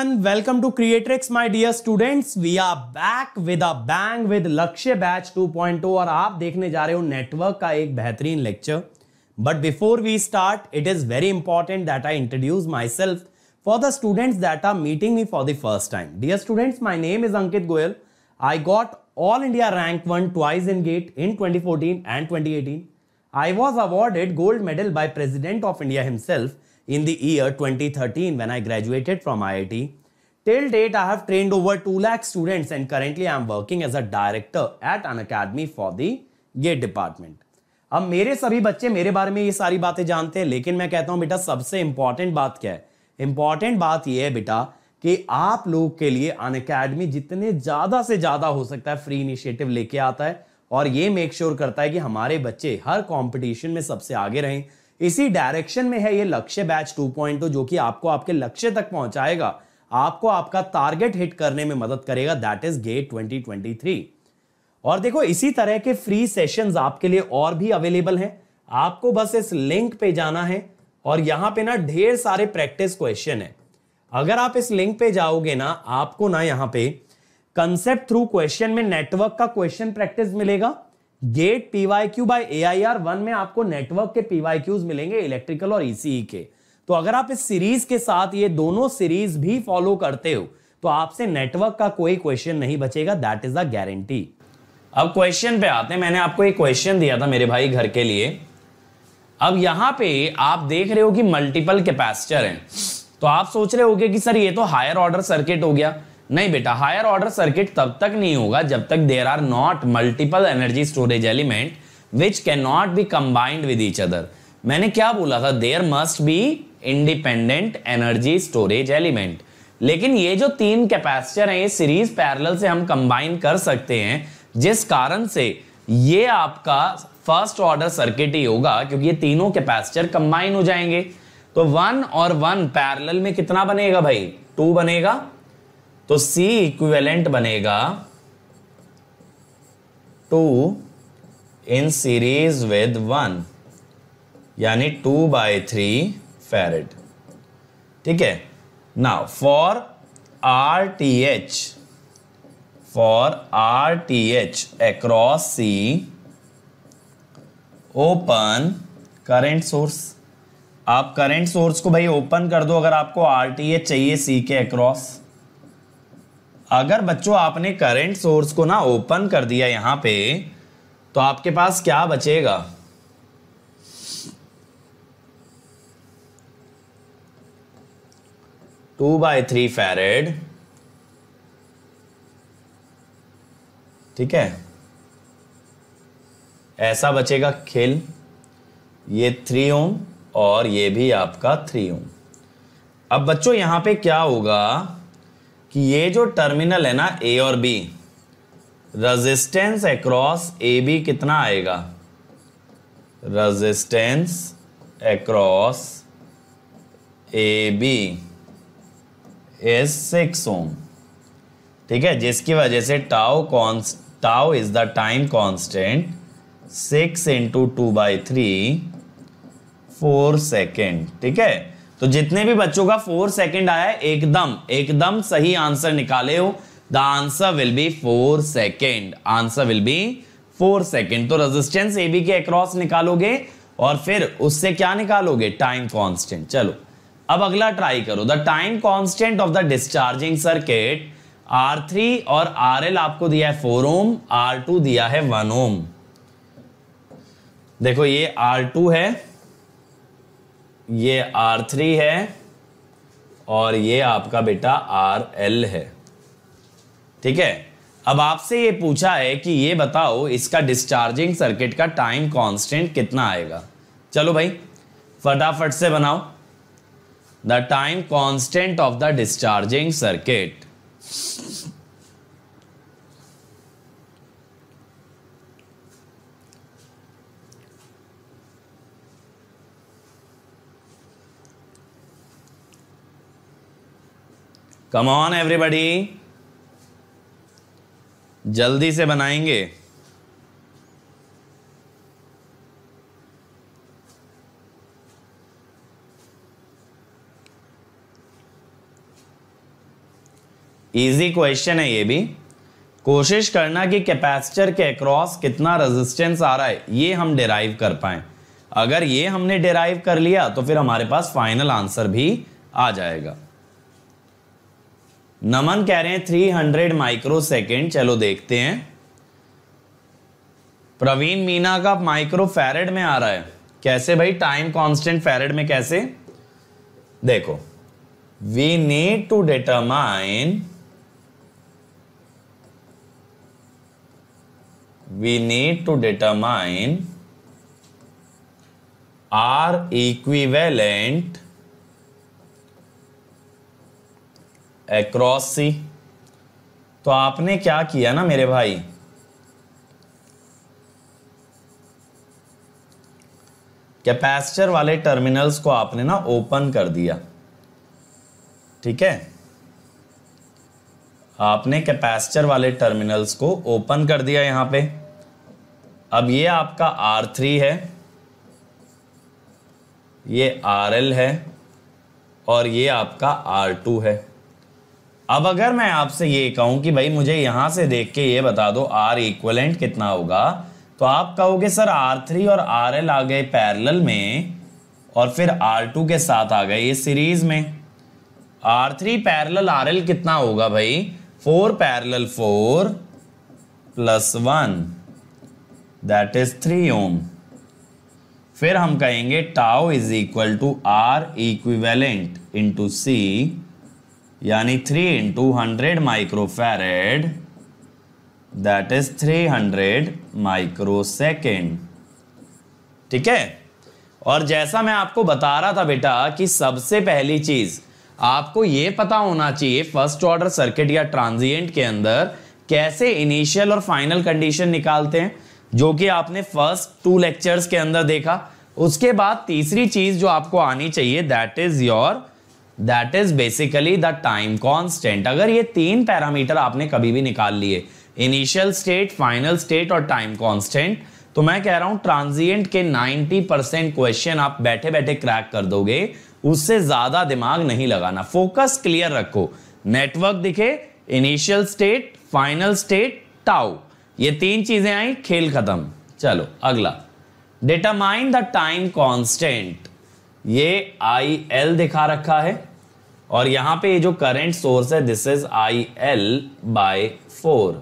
everyone, welcome to Creatrix my dear students. We are back with a bang with Lakshya Batch 2.0 और आप देखने जा रहे हो नेटवर्क का एक बेहतरीन lecture but before we start it is very important that I introduce myself for the students that are meeting me for the first time dear students my name is Ankit Goyal I got all India rank one twice in GATE in 2014 and 2018. I was awarded gold medal by President of India himself in the year 2013 when I graduated from IIT. Till date, I have trained over 2 lakh students and currently I am working as a director at an academy for the gate department. अब मेरे सभी बच्चे मेरे बारे में ये सारी बातें जानते हैं लेकिन मैं कहता हूँ बेटा सबसे इंपॉर्टेंट बात क्या है इंपॉर्टेंट बात ये है बेटा कि आप लोग के लिए अन अकेडमी जितने ज़्यादा से ज़्यादा हो सकता है फ्री इनिशिएटिव लेके आता है और ये मेक श्योर sure करता है कि हमारे बच्चे हर कंपटीशन में सबसे आगे रहें इसी डायरेक्शन में है ये लक्ष्य बैच 2.0 जो कि आपको आपके लक्ष्य तक पहुंचाएगा आपको आपका टारगेट हिट करने में मदद करेगा दैट इज गेट 2023 और देखो इसी तरह के फ्री सेशंस आपके लिए और भी अवेलेबल हैं आपको बस इस लिंक पे जाना है और यहां पे ना ढेर सारे प्रैक्टिस क्वेश्चन है अगर आप इस लिंक पे जाओगे ना आपको ना यहाँ पे कंसेप्ट थ्रू क्वेश्चन में नेटवर्क का क्वेश्चन प्रैक्टिस मिलेगा GATE P Y Q by A I R one में आपको नेटवर्क के पीवाई क्यूज मिलेंगे इलेक्ट्रिकल और ईसीई e e के तो अगर आप इस सीरीज के साथ ये दोनों सीरीज भी फॉलो करते हो तो आपसे नेटवर्क का कोई क्वेश्चन नहीं बचेगा दैट इज द गारंटी अब क्वेश्चन पे आते हैं मैंने आपको एक क्वेश्चन दिया था मेरे भाई घर के लिए अब यहां पे आप देख रहे हो कि मल्टीपल कैपेसिटर हैं तो आप सोच रहे होगे कि सर ये तो हायर ऑर्डर सर्किट हो गया नहीं बेटा हायर ऑर्डर सर्किट तब तक नहीं होगा जब तक there are not multiple energy storage element which can not be combined with each other मैंने क्या बोला था there must be independent energy storage element लेकिन ये जो तीन कैपेसिटर हैं ये सीरीज पैरेलल से हम कंबाइन कर सकते हैं जिस कारण से ये आपका फर्स्ट ऑर्डर सर्किट ही होगा क्योंकि ये तीनों कैपेसिटर कंबाइन हो जाएंगे तो वन और वन पैरेलल में कितना बनेगा भाई टू बनेगा तो C इक्विवेलेंट बनेगा two in series with one यानी टू बाय थ्री फेरेड ठीक है ना for R T H for R T H across C open current source आप करेंट सोर्स को भाई ओपन कर दो अगर आपको आर टी एच चाहिए सी के अक्रॉस अगर बच्चों आपने करेंट सोर्स को ना ओपन कर दिया यहां पे तो आपके पास क्या बचेगा टू बाय थ्री फेरेड ठीक है ऐसा बचेगा खेल ये थ्री ओम और ये भी आपका थ्री ओम अब बच्चों यहां पे क्या होगा कि ये जो टर्मिनल है ना ए और B resistance across A B कितना आएगा resistance across A B is six ohm ठीक है जिसकी वजह से tau cons tau is the time constant six into two by three four second ठीक है तो जितने भी बच्चों का फोर सेकेंड आया एकदम एकदम सही आंसर निकाले हो the answer will be four second answer will be four second तो रेजिस्टेंस ए बी के अक्रॉस निकालोगे और फिर उससे क्या निकालोगे टाइम कांस्टेंट चलो अब अगला ट्राई करो the time constant of the discharging circuit R three और आर एल आपको दिया है फोर ओम आर टू दिया है वन ओम देखो ये आर टू है ये आर थ्री है और ये आपका बेटा आर एल है ठीक है अब आपसे ये पूछा है कि ये बताओ इसका डिस्चार्जिंग सर्किट का टाइम कांस्टेंट कितना आएगा चलो भाई फटाफट से बनाओ the time constant of the discharging circuit come on everybody जल्दी से बनाएंगे इजी क्वेश्चन है ये भी कोशिश करना कि कैपेसिटर के अक्रॉस कितना रेजिस्टेंस आ रहा है ये हम डिराइव कर पाए अगर ये हमने डिराइव कर लिया तो फिर हमारे पास फाइनल आंसर भी आ जाएगा नमन कह रहे हैं 300 माइक्रो सेकेंड चलो देखते हैं प्रवीण मीना का माइक्रो फेरेड में आ रहा है कैसे भाई टाइम कांस्टेंट फैरड में कैसे देखो we need to determine we need to determine R equivalent cross C तो आपने क्या किया ना मेरे भाई कैपेसिटर वाले टर्मिनल्स को आपने ना ओपन कर दिया ठीक है आपने कैपेसिटर वाले टर्मिनल्स को ओपन कर दिया यहाँ पे अब ये आपका आर थ्री है ये आर एल है और ये आपका आर टू है अब अगर मैं आपसे ये कहूँ कि भाई मुझे यहाँ से देख के ये बता दो आर इक्वलेंट कितना होगा तो आप कहोगे सर आर थ्री और आर एल आ गए पैरल में और फिर आर टू के साथ आ गए ये सीरीज में R three parallel R L कितना होगा भाई four parallel four plus one that is three ohm फिर हम कहेंगे tau is equal to R equivalent into C यानी three into hundred microfarad that is three hundred microsecond ठीक है और जैसा मैं आपको बता रहा था बेटा कि सबसे पहली चीज आपको ये पता होना चाहिए फर्स्ट ऑर्डर सर्किट या ट्रांजिएंट के अंदर कैसे इनिशियल और फाइनल कंडीशन निकालते हैं जो कि आपने फर्स्ट टू लेक्चर्स के अंदर देखा उसके बाद तीसरी चीज जो आपको आनी चाहिए that is your that is basically the time constant अगर ये तीन पैरामीटर आपने कभी भी निकाल लिए इनिशियल स्टेट फाइनल स्टेट और टाइम कॉन्स्टेंट तो मैं कह रहा हूं ट्रांजिएंट के 90 परसेंट क्वेश्चन आप बैठे बैठे क्रैक कर दोगे उससे ज्यादा दिमाग नहीं लगाना फोकस क्लियर रखो नेटवर्क दिखे initial state final state tau ये तीन चीजें आई खेल खत्म चलो अगला डिटरमाइन द टाइम कॉन्स्टेंट ये आई एल दिखा रखा है और यहां पे ये जो करंट सोर्स है this is I L by four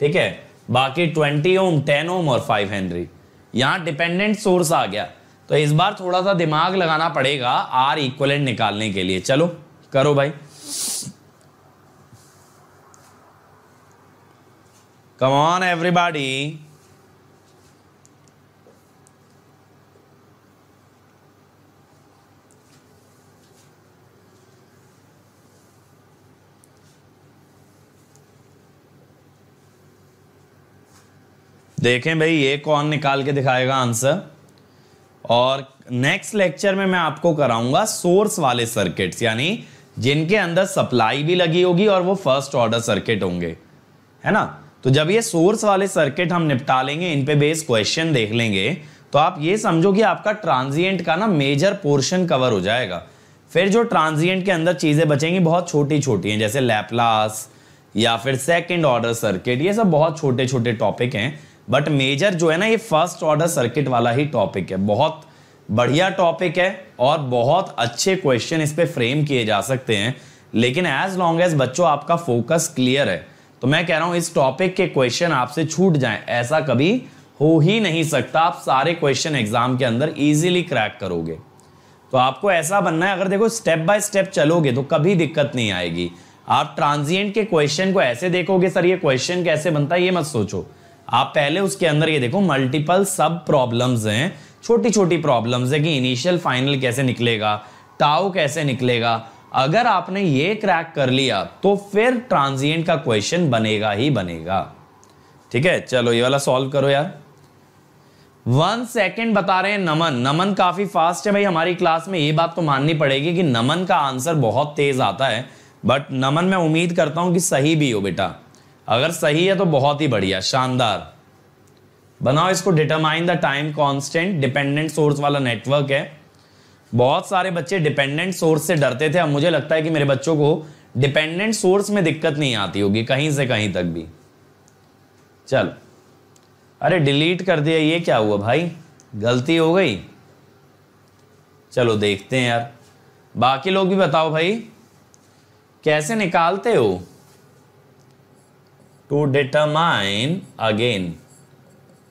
ठीक है बाकी ट्वेंटी ओम टेन ओम और फाइव हेनरी यहां डिपेंडेंट सोर्स आ गया तो इस बार थोड़ा सा दिमाग लगाना पड़ेगा आर इक्वलेंट निकालने के लिए चलो करो भाई कमॉन एवरीबॉडी देखें भाई ये कौन निकाल के दिखाएगा आंसर और नेक्स्ट लेक्चर में मैं आपको कराऊंगा सोर्स वाले सर्किट्स यानी जिनके अंदर सप्लाई भी लगी होगी और वो फर्स्ट ऑर्डर सर्किट होंगे है ना तो जब ये सोर्स वाले सर्किट हम निपटा लेंगे इन पे बेस्ड क्वेश्चन देख लेंगे तो आप ये समझो कि आपका ट्रांजिएंट का ना मेजर पोर्शन कवर हो जाएगा फिर जो ट्रांजिएंट के अंदर चीज़ें बचेंगी बहुत छोटी छोटी हैं जैसे लैपलास या फिर सेकंड ऑर्डर सर्किट ये सब बहुत छोटे छोटे टॉपिक हैं बट मेजर जो है ना ये फर्स्ट ऑर्डर सर्किट वाला ही टॉपिक है बहुत बढ़िया टॉपिक है और बहुत अच्छे क्वेश्चन इस पर फ्रेम किए जा सकते हैं लेकिन एज लॉन्ग एज बच्चों आपका फोकस क्लियर है तो मैं कह रहा हूं इस टॉपिक के क्वेश्चन आपसे छूट जाएं ऐसा कभी हो ही नहीं सकता आप सारे क्वेश्चन एग्जाम के अंदर इजीली क्रैक करोगे तो आपको ऐसा बनना है अगर देखो स्टेप बाय स्टेप चलोगे तो कभी दिक्कत नहीं आएगी आप ट्रांजिएंट के क्वेश्चन को ऐसे देखोगे सर ये क्वेश्चन कैसे बनता है ये मत सोचो आप पहले उसके अंदर ये देखो मल्टीपल सब प्रॉब्लम्स हैं छोटी छोटी प्रॉब्लम्स है कि इनिशियल फाइनल कैसे निकलेगा टाओ कैसे निकलेगा अगर आपने ये क्रैक कर लिया तो फिर ट्रांजिएंट का क्वेश्चन बनेगा ही बनेगा ठीक है चलो ये वाला सॉल्व करो यार वन सेकेंड बता रहे हैं नमन नमन काफी फास्ट है भाई हमारी क्लास में ये बात तो माननी पड़ेगी कि नमन का आंसर बहुत तेज आता है बट नमन मैं उम्मीद करता हूं कि सही भी हो बेटा अगर सही है तो बहुत ही बढ़िया शानदार बनाओ इसको determine the time constant dependent source वाला नेटवर्क है बहुत सारे बच्चे डिपेंडेंट सोर्स से डरते थे अब मुझे लगता है कि मेरे बच्चों को डिपेंडेंट सोर्स में दिक्कत नहीं आती होगी कहीं से कहीं तक भी चल अरे डिलीट कर दिया ये क्या हुआ भाई गलती हो गई चलो देखते हैं यार बाकी लोग भी बताओ भाई कैसे निकालते हो to determine again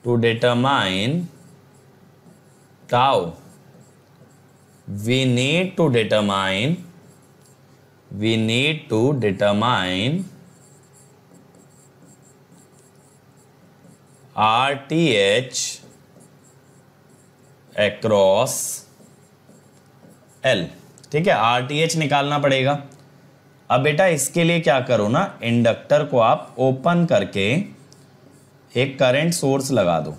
to determine tau we need to determine we need to determine RTH across L ठीक है RTH निकालना पड़ेगा अब बेटा इसके लिए क्या करो ना इंडक्टर को आप ओपन करके एक करंट सोर्स लगा दो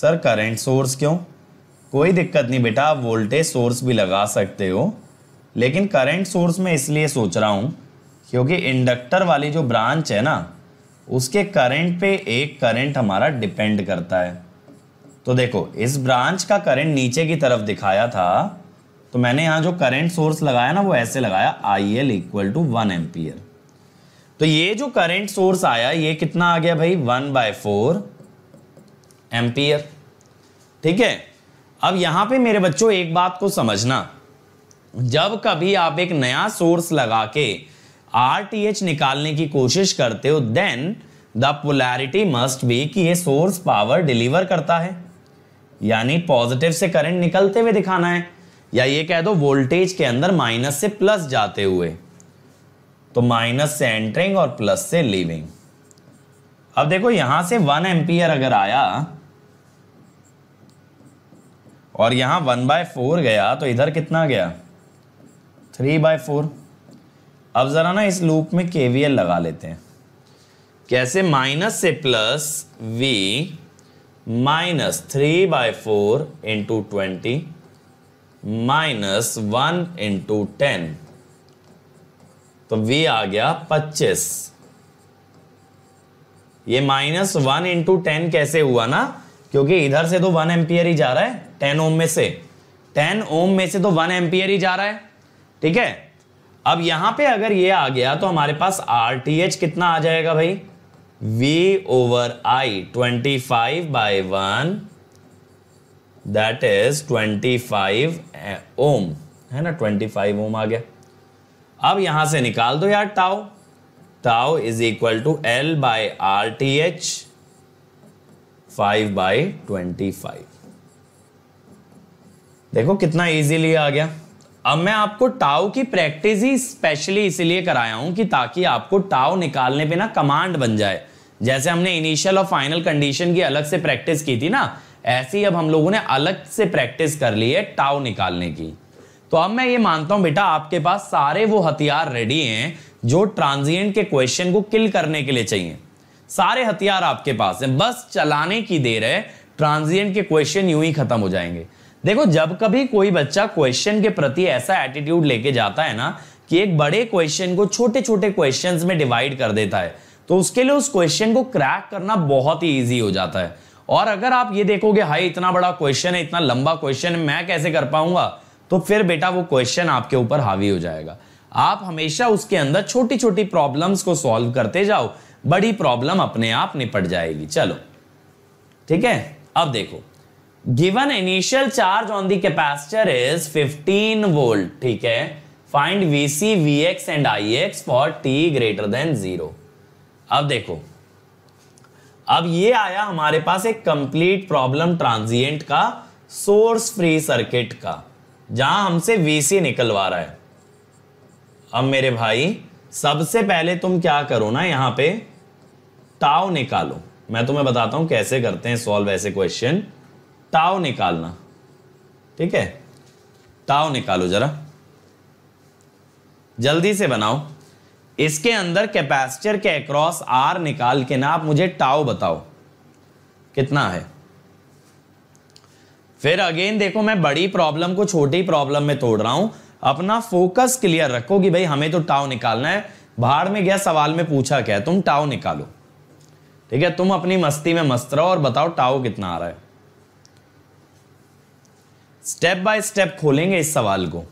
सर करंट सोर्स क्यों कोई दिक्कत नहीं बेटा आप वोल्टेज सोर्स भी लगा सकते हो लेकिन करंट सोर्स में इसलिए सोच रहा हूँ क्योंकि इंडक्टर वाली जो ब्रांच है ना उसके करंट पे एक करंट हमारा डिपेंड करता है तो देखो इस ब्रांच का करंट नीचे की तरफ दिखाया था तो मैंने यहां जो करेंट सोर्स लगाया ना वो ऐसे लगाया I L equal to one ampere तो ये जो करेंट सोर्स आया ये कितना आ गया भाई वन बाय फोर एम्पियर ठीक है अब यहां पे मेरे बच्चों एक बात को समझना जब कभी आप एक नया सोर्स लगा के आर निकालने की कोशिश करते हो then the polarity must be कि ये सोर्स पावर डिलीवर करता है यानी पॉजिटिव से करंट निकलते हुए दिखाना है या ये कह दो वोल्टेज के अंदर माइनस से प्लस जाते हुए तो माइनस से एंटरिंग और प्लस से लीविंग अब देखो यहां से वन एम्पियर अगर आया और यहां वन बाय फोर गया तो इधर कितना गया थ्री बाय फोर अब जरा ना इस लूप में केवीएल लगा लेते हैं कैसे माइनस से plus V minus three by four into twenty minus one into ten तो वी आ गया पच्चीस ये माइनस वन इंटू टेन कैसे हुआ ना क्योंकि इधर से तो वन एम्पियर ही जा रहा है टेन ओम में से टेन ओम में से तो वन एम्पियर ही जा रहा है ठीक है अब यहां पे अगर ये आ गया तो हमारे पास आर टी एच कितना आ जाएगा भाई V over I twenty five by one that is 25 ohm है ना 25 ओम आ गया अब यहां से निकाल दो यार tau tau is equal to L by R T H five by twenty five देखो कितना इजीली आ गया अब मैं आपको टाओ की प्रैक्टिस ही स्पेशली इसलिए कराया हूं कि ताकि आपको टाओ निकालने पे ना कमांड बन जाए जैसे हमने इनिशियल और फाइनल कंडीशन की अलग से प्रैक्टिस की थी ना ऐसी अब हम लोगों ने अलग से प्रैक्टिस कर ली है टाव निकालने की तो अब मैं ये मानता हूं बेटा आपके पास सारे वो हथियार रेडी हैं जो ट्रांजिएंट के क्वेश्चन को किल करने के लिए चाहिए सारे हथियार आपके पास हैं बस चलाने की देर है ट्रांजिएंट के क्वेश्चन यूं ही खत्म हो जाएंगे देखो जब कभी कोई बच्चा क्वेश्चन के प्रति ऐसा एटीट्यूड लेके जाता है ना कि एक बड़े क्वेश्चन को छोटे छोटे क्वेश्चन में डिवाइड कर देता है तो उसके लिए उस क्वेश्चन को क्रैक करना बहुत ही ईजी हो जाता है और अगर आप ये देखोगे हाई इतना बड़ा क्वेश्चन है इतना लंबा क्वेश्चन है मैं कैसे कर पाऊंगा तो फिर बेटा वो क्वेश्चन आपके ऊपर हावी हो जाएगा आप हमेशा उसके अंदर छोटी छोटी प्रॉब्लम्स को सॉल्व करते जाओ बड़ी प्रॉब्लम अपने आप निपट जाएगी चलो ठीक है अब देखो given initial charge on the capacitor is 15 volt ठीक है find V C V X and I X for T greater than zero अब देखो अब ये आया हमारे पास एक कंप्लीट प्रॉब्लम ट्रांजिएंट का सोर्स फ्री सर्किट का जहां हमसे वीसी निकलवा रहा है अब मेरे भाई सबसे पहले तुम क्या करो ना यहां पे टाव निकालो मैं तुम्हें बताता हूं कैसे करते हैं सॉल्व ऐसे क्वेश्चन टाव निकालना ठीक है टाव निकालो जरा जल्दी से बनाओ इसके अंदर कैपेसिटर के अक्रॉस आर निकाल के ना आप मुझे टाओ बताओ कितना है फिर अगेन देखो मैं बड़ी प्रॉब्लम को छोटी प्रॉब्लम में तोड़ रहा हूं अपना फोकस क्लियर रखो कि भाई हमें तो टाओ निकालना है बाहर में गया सवाल में पूछा क्या तुम टाओ निकालो ठीक है तुम अपनी मस्ती में मस्त रहो और बताओ टाओ कितना आ रहा है स्टेप बाय स्टेप खोलेंगे इस सवाल को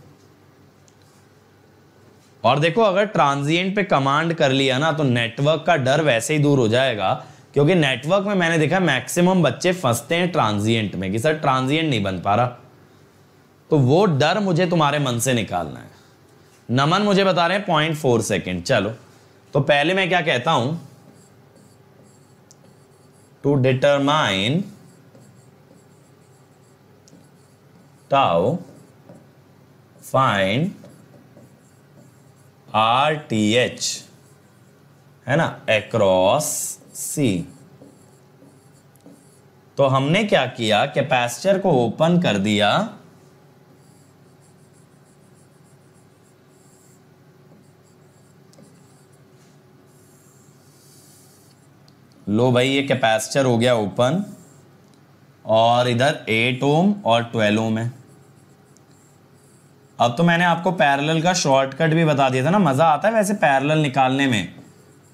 और देखो अगर ट्रांजिएंट पे कमांड कर लिया ना तो नेटवर्क का डर वैसे ही दूर हो जाएगा क्योंकि नेटवर्क में मैंने देखा मैक्सिमम बच्चे फंसते हैं ट्रांजिएंट में कि सर ट्रांजिएंट नहीं बन पा रहा तो वो डर मुझे तुम्हारे मन से निकालना है नमन मुझे बता रहे हैं पॉइंट फोर सेकेंड चलो तो पहले मैं क्या कहता हूं to determine tau find R T H है ना एक्रॉस सी तो हमने क्या किया कैपेसिटर को ओपन कर दिया लो भाई ये कैपेसिटर हो गया ओपन और इधर 8 ओम और 12 ओम है अब तो मैंने आपको पैरेलल का शॉर्टकट भी बता दिया था ना मज़ा आता है वैसे पैरेलल निकालने में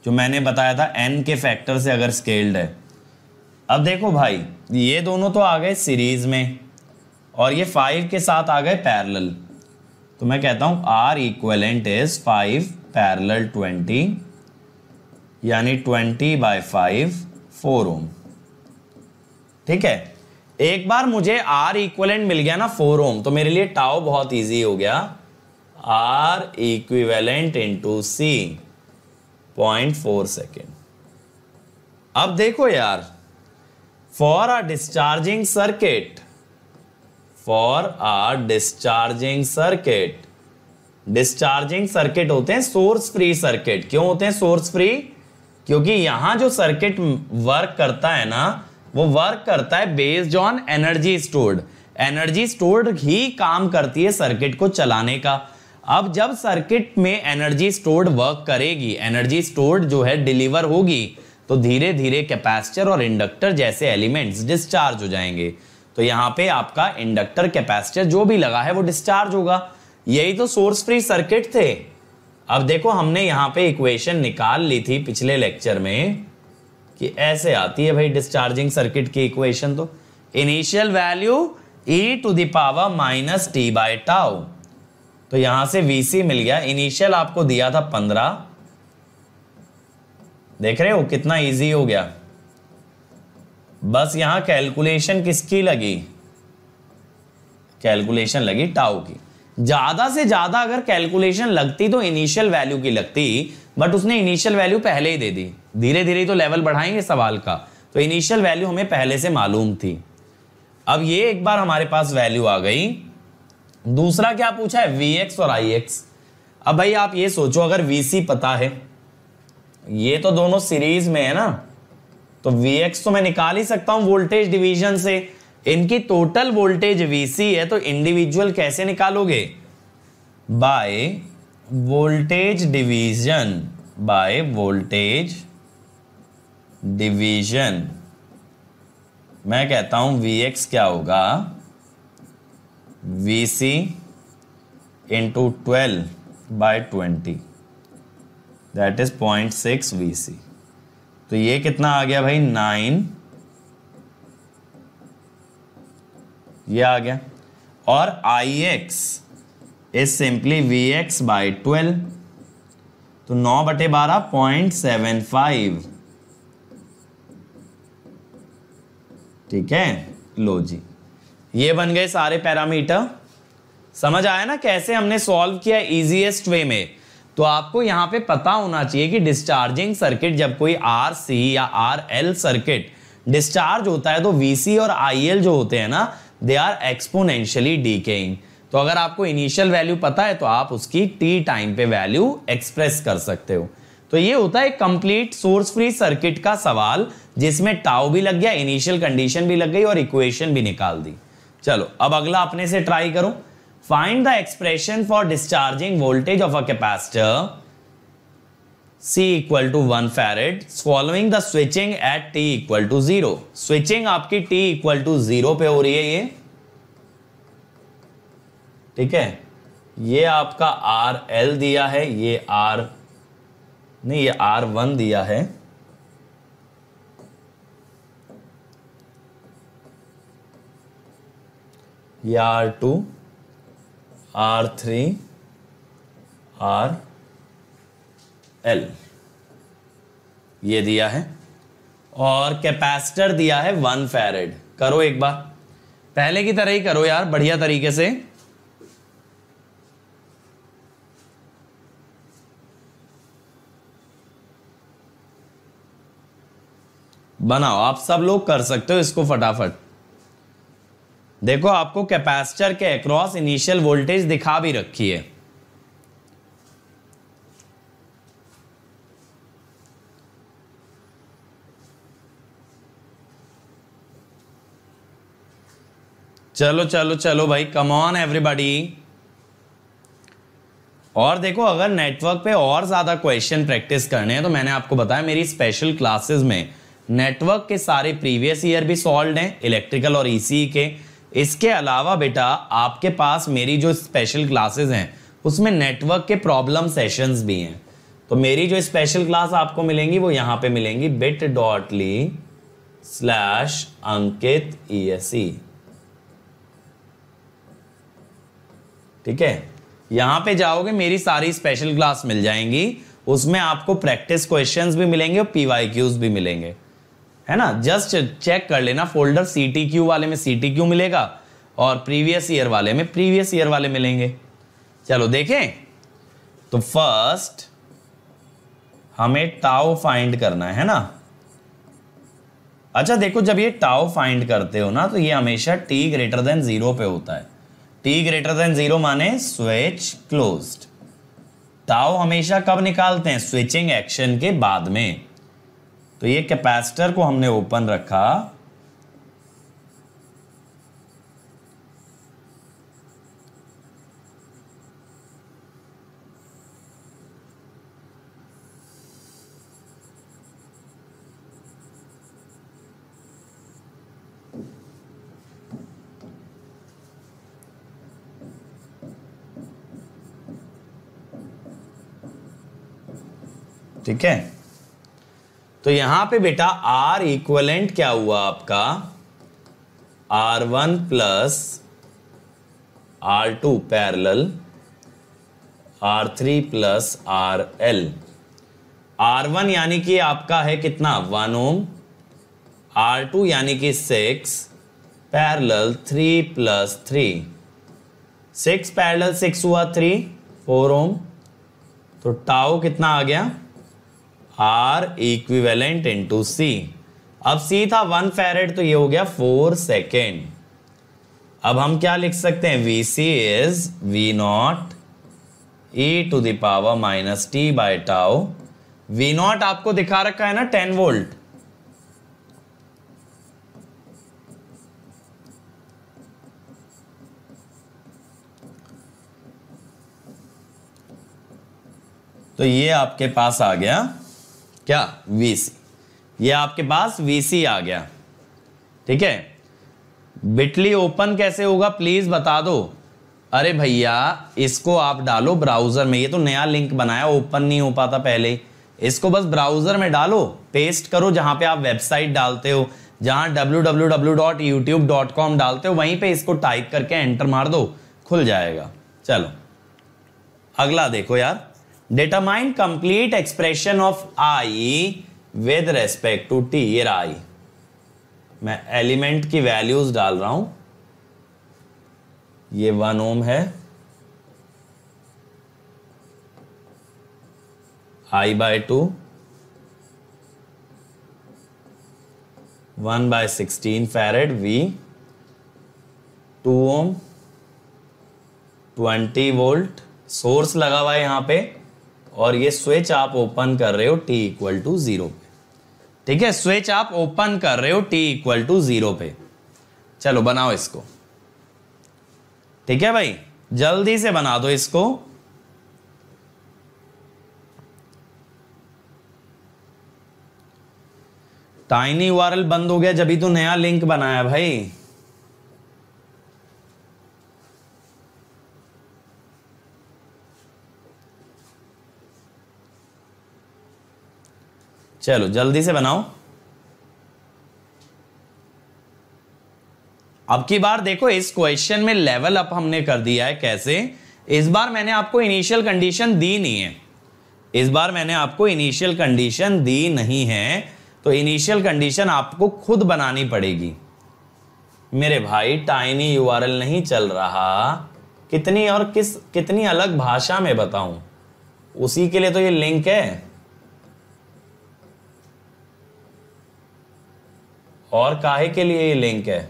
जो मैंने बताया था एन के फैक्टर से अगर स्केल्ड है अब देखो भाई ये दोनों तो आ गए सीरीज में और ये फाइव के साथ आ गए पैरेलल तो मैं कहता हूँ R equivalent is five parallel twenty यानी twenty by five four ohm ठीक है एक बार मुझे आर इक्वलेंट मिल गया ना फोर ओम तो मेरे लिए टाओ बहुत ईजी हो गया R equivalent to C point four second अब देखो यार for R discharging circuit for R discharging circuit discharging circuit होते हैं सोर्स फ्री सर्किट क्यों होते हैं सोर्स फ्री क्योंकि यहां जो सर्किट वर्क करता है ना वो वर्क करता है based on energy stored energy stored ही काम करती है सर्किट को चलाने का अब जब सर्किट में एनर्जी स्टोर्ड वर्क करेगी एनर्जी स्टोर्ड जो है डिलीवर होगी तो धीरे धीरे कैपेसिटर और इंडक्टर जैसे एलिमेंट्स डिस्चार्ज हो जाएंगे तो यहाँ पे आपका इंडक्टर कैपेसिटर जो भी लगा है वो डिस्चार्ज होगा यही तो सोर्स फ्री सर्किट थे अब देखो हमने यहाँ पे इक्वेशन निकाल ली थी पिछले लेक्चर में कि ऐसे आती है भाई डिस्चार्जिंग सर्किट की इक्वेशन तो initial value e to the power minus T by tau तो यहां से वीसी मिल गया इनिशियल आपको दिया था पंद्रह देख रहे हो कितना इजी हो गया बस यहां कैलकुलेशन किसकी लगी कैलकुलेशन लगी टाओ की ज्यादा से ज्यादा अगर कैलकुलेशन लगती तो इनिशियल वैल्यू की लगती बट उसने इनिशियल वैल्यू पहले ही दे दी धीरे धीरे तो लेवल बढ़ाएंगे सवाल का तो इनिशियल वैल्यू हमें पहले से मालूम थी अब ये एक बार हमारे पास वैल्यू आ गई दूसरा क्या पूछा है वी एक्स और आई एक्स अब भाई आप ये सोचो अगर वी सी पता है ये तो दोनों सीरीज में है ना तो वी एक्स तो मैं निकाल ही सकता हूं वोल्टेज डिवीजन से इनकी टोटल वोल्टेज वी सी है तो इंडिविजुअल कैसे निकालोगे by voltage division by voltage division मैं कहता हूं वी एक्स क्या होगा V C into twelve by twenty that is point six V C तो ये कितना आ गया भाई नाइन ये आ गया और I x is simply V x by twelve तो नौ बटे बारह पॉइंट सेवन फाइव ठीक है लो जी ये बन गए सारे पैरामीटर समझ आया ना कैसे हमने सॉल्व किया इजीएस्ट वे में तो आपको यहाँ पे पता होना चाहिए कि डिस्चार्जिंग सर्किट जब कोई आर सी या आर एल सर्किट डिस्चार्ज होता है तो वी सी और आई एल जो होते हैं ना दे आर एक्सपोनेंशियली डीकेइंग तो अगर आपको इनिशियल वैल्यू पता है तो आप उसकी टी टाइम पे वैल्यू एक्सप्रेस कर सकते हो तो ये होता है कंप्लीट सोर्स फ्री सर्किट का सवाल जिसमें टाव भी लग गया इनिशियल कंडीशन भी लग गई और इक्वेशन भी निकाल दी चलो अब अगला अपने से ट्राई करूं find the expression for discharging voltage of a capacitor C equal to one farad following the switching at T equal to zero switching आपकी T इक्वल टू जीरो पे हो रही है ये ठीक है ये आपका आर एल दिया है ये आर नहीं ये आर वन दिया है ये R two R three R L ये दिया है और कैपेसिटर दिया है वन फेरेड करो एक बार पहले की तरह ही करो यार बढ़िया तरीके से बनाओ आप सब लोग कर सकते हो इसको फटाफट देखो आपको कैपेसिटर के अक्रॉस इनिशियल वोल्टेज दिखा भी रखी है चलो चलो चलो भाई कम ऑन एवरीबॉडी और देखो अगर नेटवर्क पे और ज़्यादा क्वेश्चन प्रैक्टिस करने हैं तो मैंने आपको बताया मेरी स्पेशल क्लासेस में नेटवर्क के सारे प्रीवियस ईयर भी सॉल्व हैं इलेक्ट्रिकल और ई e के इसके अलावा बेटा आपके पास मेरी जो स्पेशल क्लासेस हैं उसमें नेटवर्क के प्रॉब्लम सेशंस भी हैं तो मेरी जो स्पेशल क्लास आपको मिलेंगी वो यहाँ पे मिलेंगी bit dot ly slash Ankit E S E ठीक है यहाँ पे जाओगे मेरी सारी स्पेशल क्लास मिल जाएंगी उसमें आपको प्रैक्टिस क्वेश्चंस भी मिलेंगे और पीवाईक्यूज भी मिलेंगे है ना जस्ट चेक कर लेना फोल्डर सी टी क्यू वाले में सी टी क्यू मिलेगा और प्रीवियस ईयर वाले में प्रीवियस ईयर वाले मिलेंगे चलो देखें तो फर्स्ट हमें टाओ फाइंड करना है ना अच्छा देखो जब ये टाओ फाइंड करते हो ना तो ये हमेशा टी ग्रेटर देन जीरो पे होता है टी ग्रेटर देन जीरो माने स्विच क्लोज्ड टाओ हमेशा कब निकालते हैं स्विचिंग एक्शन के बाद में तो ये कैपेसिटर को हमने ओपन रखा ठीक है तो यहां पे बेटा R इक्वलेंट क्या हुआ आपका R1 one plus R two parallel R three plus R L R one यानी कि आपका है कितना वन ओम आर टू यानी कि six parallel three plus three six parallel six हुआ थ्री फोर ओम तो टाओ कितना आ गया आर इक्विवेलेंट टू सी अब सी था वन फेरेट तो ये हो गया फोर सेकेंड अब हम क्या लिख सकते हैं V C is V naught e to the power minus T by tau V naught आपको दिखा रखा है ना टेन वोल्ट तो ये आपके पास आ गया क्या वीसी ये आपके पास वीसी आ गया ठीक है बिटली ओपन कैसे होगा प्लीज बता दो अरे भैया इसको आप डालो ब्राउजर में ये तो नया लिंक बनाया ओपन नहीं हो पाता पहले इसको बस ब्राउजर में डालो पेस्ट करो जहां पे आप वेबसाइट डालते हो जहां www.youtube.com डालते हो वहीं पे इसको टाइप करके एंटर मार दो खुल जाएगा चलो अगला देखो यार determine complete expression of I with respect to t ये आई मैं एलिमेंट की वैल्यूज डाल रहा हूं ये वन ओम है I by two one by sixteen farad V two ohm twenty volt source लगा हुआ है यहां पे और ये स्विच आप ओपन कर रहे हो टी इक्वल टू ज़ीरो पे ठीक है स्विच आप ओपन कर रहे हो टी इक्वल टू ज़ीरो पे चलो बनाओ इसको ठीक है भाई जल्दी से बना दो इसको टाइनी वायरल बंद हो गया जब ही तो नया लिंक बनाया भाई चलो जल्दी से बनाओ अब की बार देखो इस क्वेश्चन में लेवल अप हमने कर दिया है कैसे इस बार मैंने आपको इनिशियल कंडीशन दी नहीं है इस बार मैंने आपको इनिशियल कंडीशन दी नहीं है तो इनिशियल कंडीशन आपको खुद बनानी पड़ेगी मेरे भाई टाइनी यूआरएल नहीं चल रहा कितनी और किस कितनी अलग भाषा में बताऊं उसी के लिए तो ये लिंक है और काहे के लिए ये लिंक है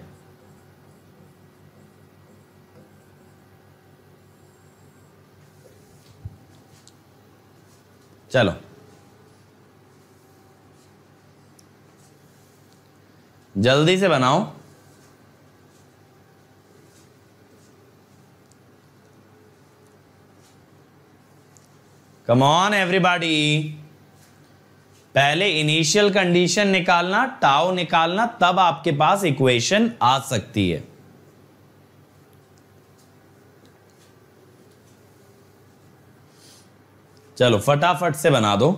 चलो जल्दी से बनाओ कम ऑन एवरीबॉडी पहले इनिशियल कंडीशन निकालना टाओ निकालना तब आपके पास इक्वेशन आ सकती है चलो फटाफट से बना दो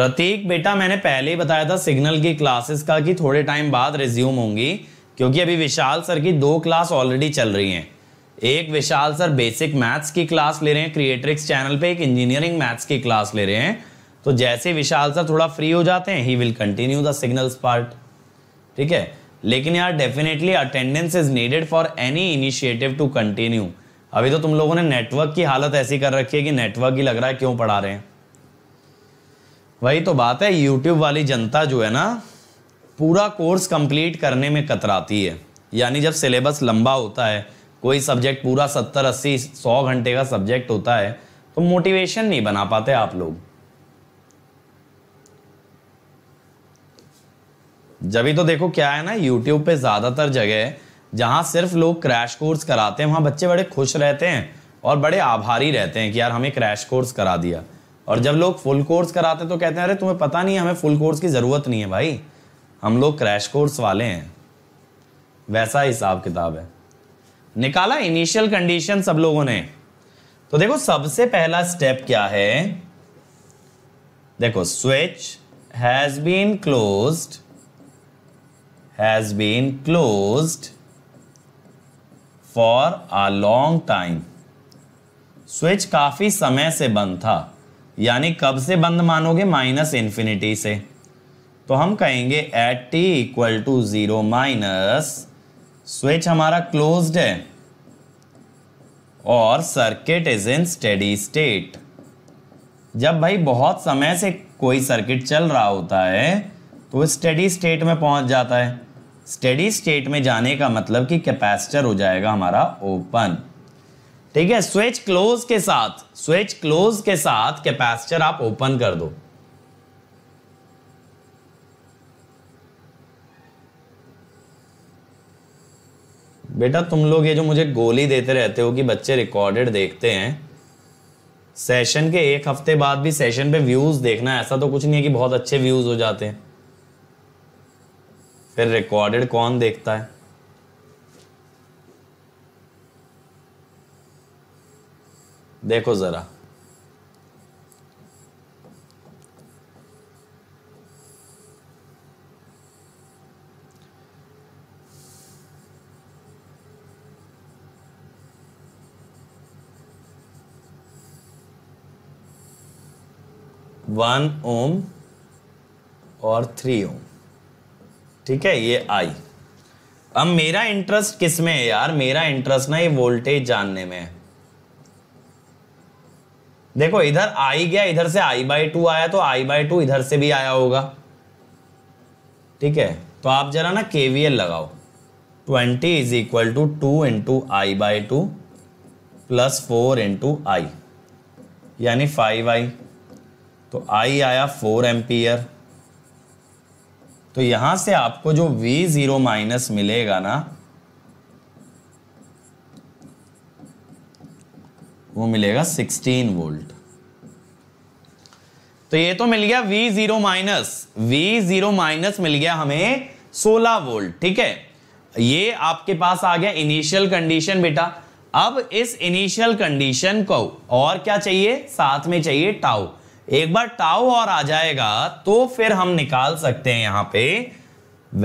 प्रतीक बेटा मैंने पहले ही बताया था सिग्नल की क्लासेस का कि थोड़े टाइम बाद रिज्यूम होंगी क्योंकि अभी विशाल सर की दो क्लास ऑलरेडी चल रही हैं एक विशाल सर बेसिक मैथ्स की क्लास ले रहे हैं क्रिएट्रिक्स चैनल पे एक इंजीनियरिंग मैथ्स की क्लास ले रहे हैं तो जैसे विशाल सर थोड़ा फ्री हो जाते हैं he will continue the signals part ठीक है लेकिन यार definitely attendance is needed for any initiative to continue अभी तो तुम लोगों ने नेटवर्क की हालत ऐसी कर रखी है कि नेटवर्क ही लग रहा है क्यों पढ़ा रहे हैं वही तो बात है यूट्यूब वाली जनता जो है ना पूरा कोर्स कंप्लीट करने में कतराती है यानी जब सिलेबस लंबा होता है कोई सब्जेक्ट पूरा सत्तर अस्सी सौ घंटे का सब्जेक्ट होता है तो मोटिवेशन नहीं बना पाते आप लोग जब तो देखो क्या है ना यूट्यूब पे ज़्यादातर जगह जहां सिर्फ लोग क्रैश कोर्स कराते हैं वहां बच्चे बड़े खुश रहते हैं और बड़े आभारी रहते हैं कि यार हमें क्रैश कोर्स करा दिया और जब लोग फुल कोर्स कराते तो कहते हैं अरे तुम्हें पता नहीं है हमें फुल कोर्स की ज़रूरत नहीं है भाई हम लोग क्रैश कोर्स वाले हैं वैसा हिसाब किताब है निकाला इनिशियल कंडीशन सब लोगों ने तो देखो सबसे पहला स्टेप क्या है देखो switch has been closed has been closed for a long time switch काफी समय से बंद था यानी कब से बंद मानोगे माइनस इन्फिनिटी से तो हम कहेंगे at T equal to zero minus switch हमारा क्लोज्ड है और circuit is in steady state जब भाई बहुत समय से कोई सर्किट चल रहा होता है तो स्टेडी स्टेट में पहुंच जाता है स्टेडी स्टेट में जाने का मतलब कि कैपेसिटर हो जाएगा हमारा ओपन ठीक है स्विच क्लोज के साथ स्विच क्लोज के साथ कैपेसिटर आप ओपन कर दो बेटा तुम लोग ये जो मुझे गोली देते रहते हो कि बच्चे रिकॉर्डेड देखते हैं सेशन के एक हफ्ते बाद भी सेशन पे व्यूज देखना ऐसा तो कुछ नहीं है कि बहुत अच्छे व्यूज हो जाते हैं फिर रिकॉर्डेड कौन देखता है देखो ज़रा वन ओम और थ्री ओम ठीक है ये आई अब मेरा इंटरेस्ट किस में है यार मेरा इंटरेस्ट ना ये वोल्टेज जानने में है देखो इधर आई गया इधर से आई बाई टू आया तो आई बाई टू इधर से भी आया होगा ठीक है तो आप जरा ना के लगाओ twenty is equal to two into I by two plus four into I यानी फाइव आई तो आई आया फोर एम्पियर तो यहां से आपको जो वी ज़ीरो माइनस मिलेगा ना वो मिलेगा 16 वोल्ट तो ये तो मिल गया V zero minus V zero minus मिल गया हमें 16 वोल्ट ठीक है ये आपके पास आ गया इनिशियल कंडीशन बेटा अब इस इनिशियल कंडीशन को और क्या चाहिए साथ में चाहिए टाउ एक बार टाउ और आ जाएगा तो फिर हम निकाल सकते हैं यहां पे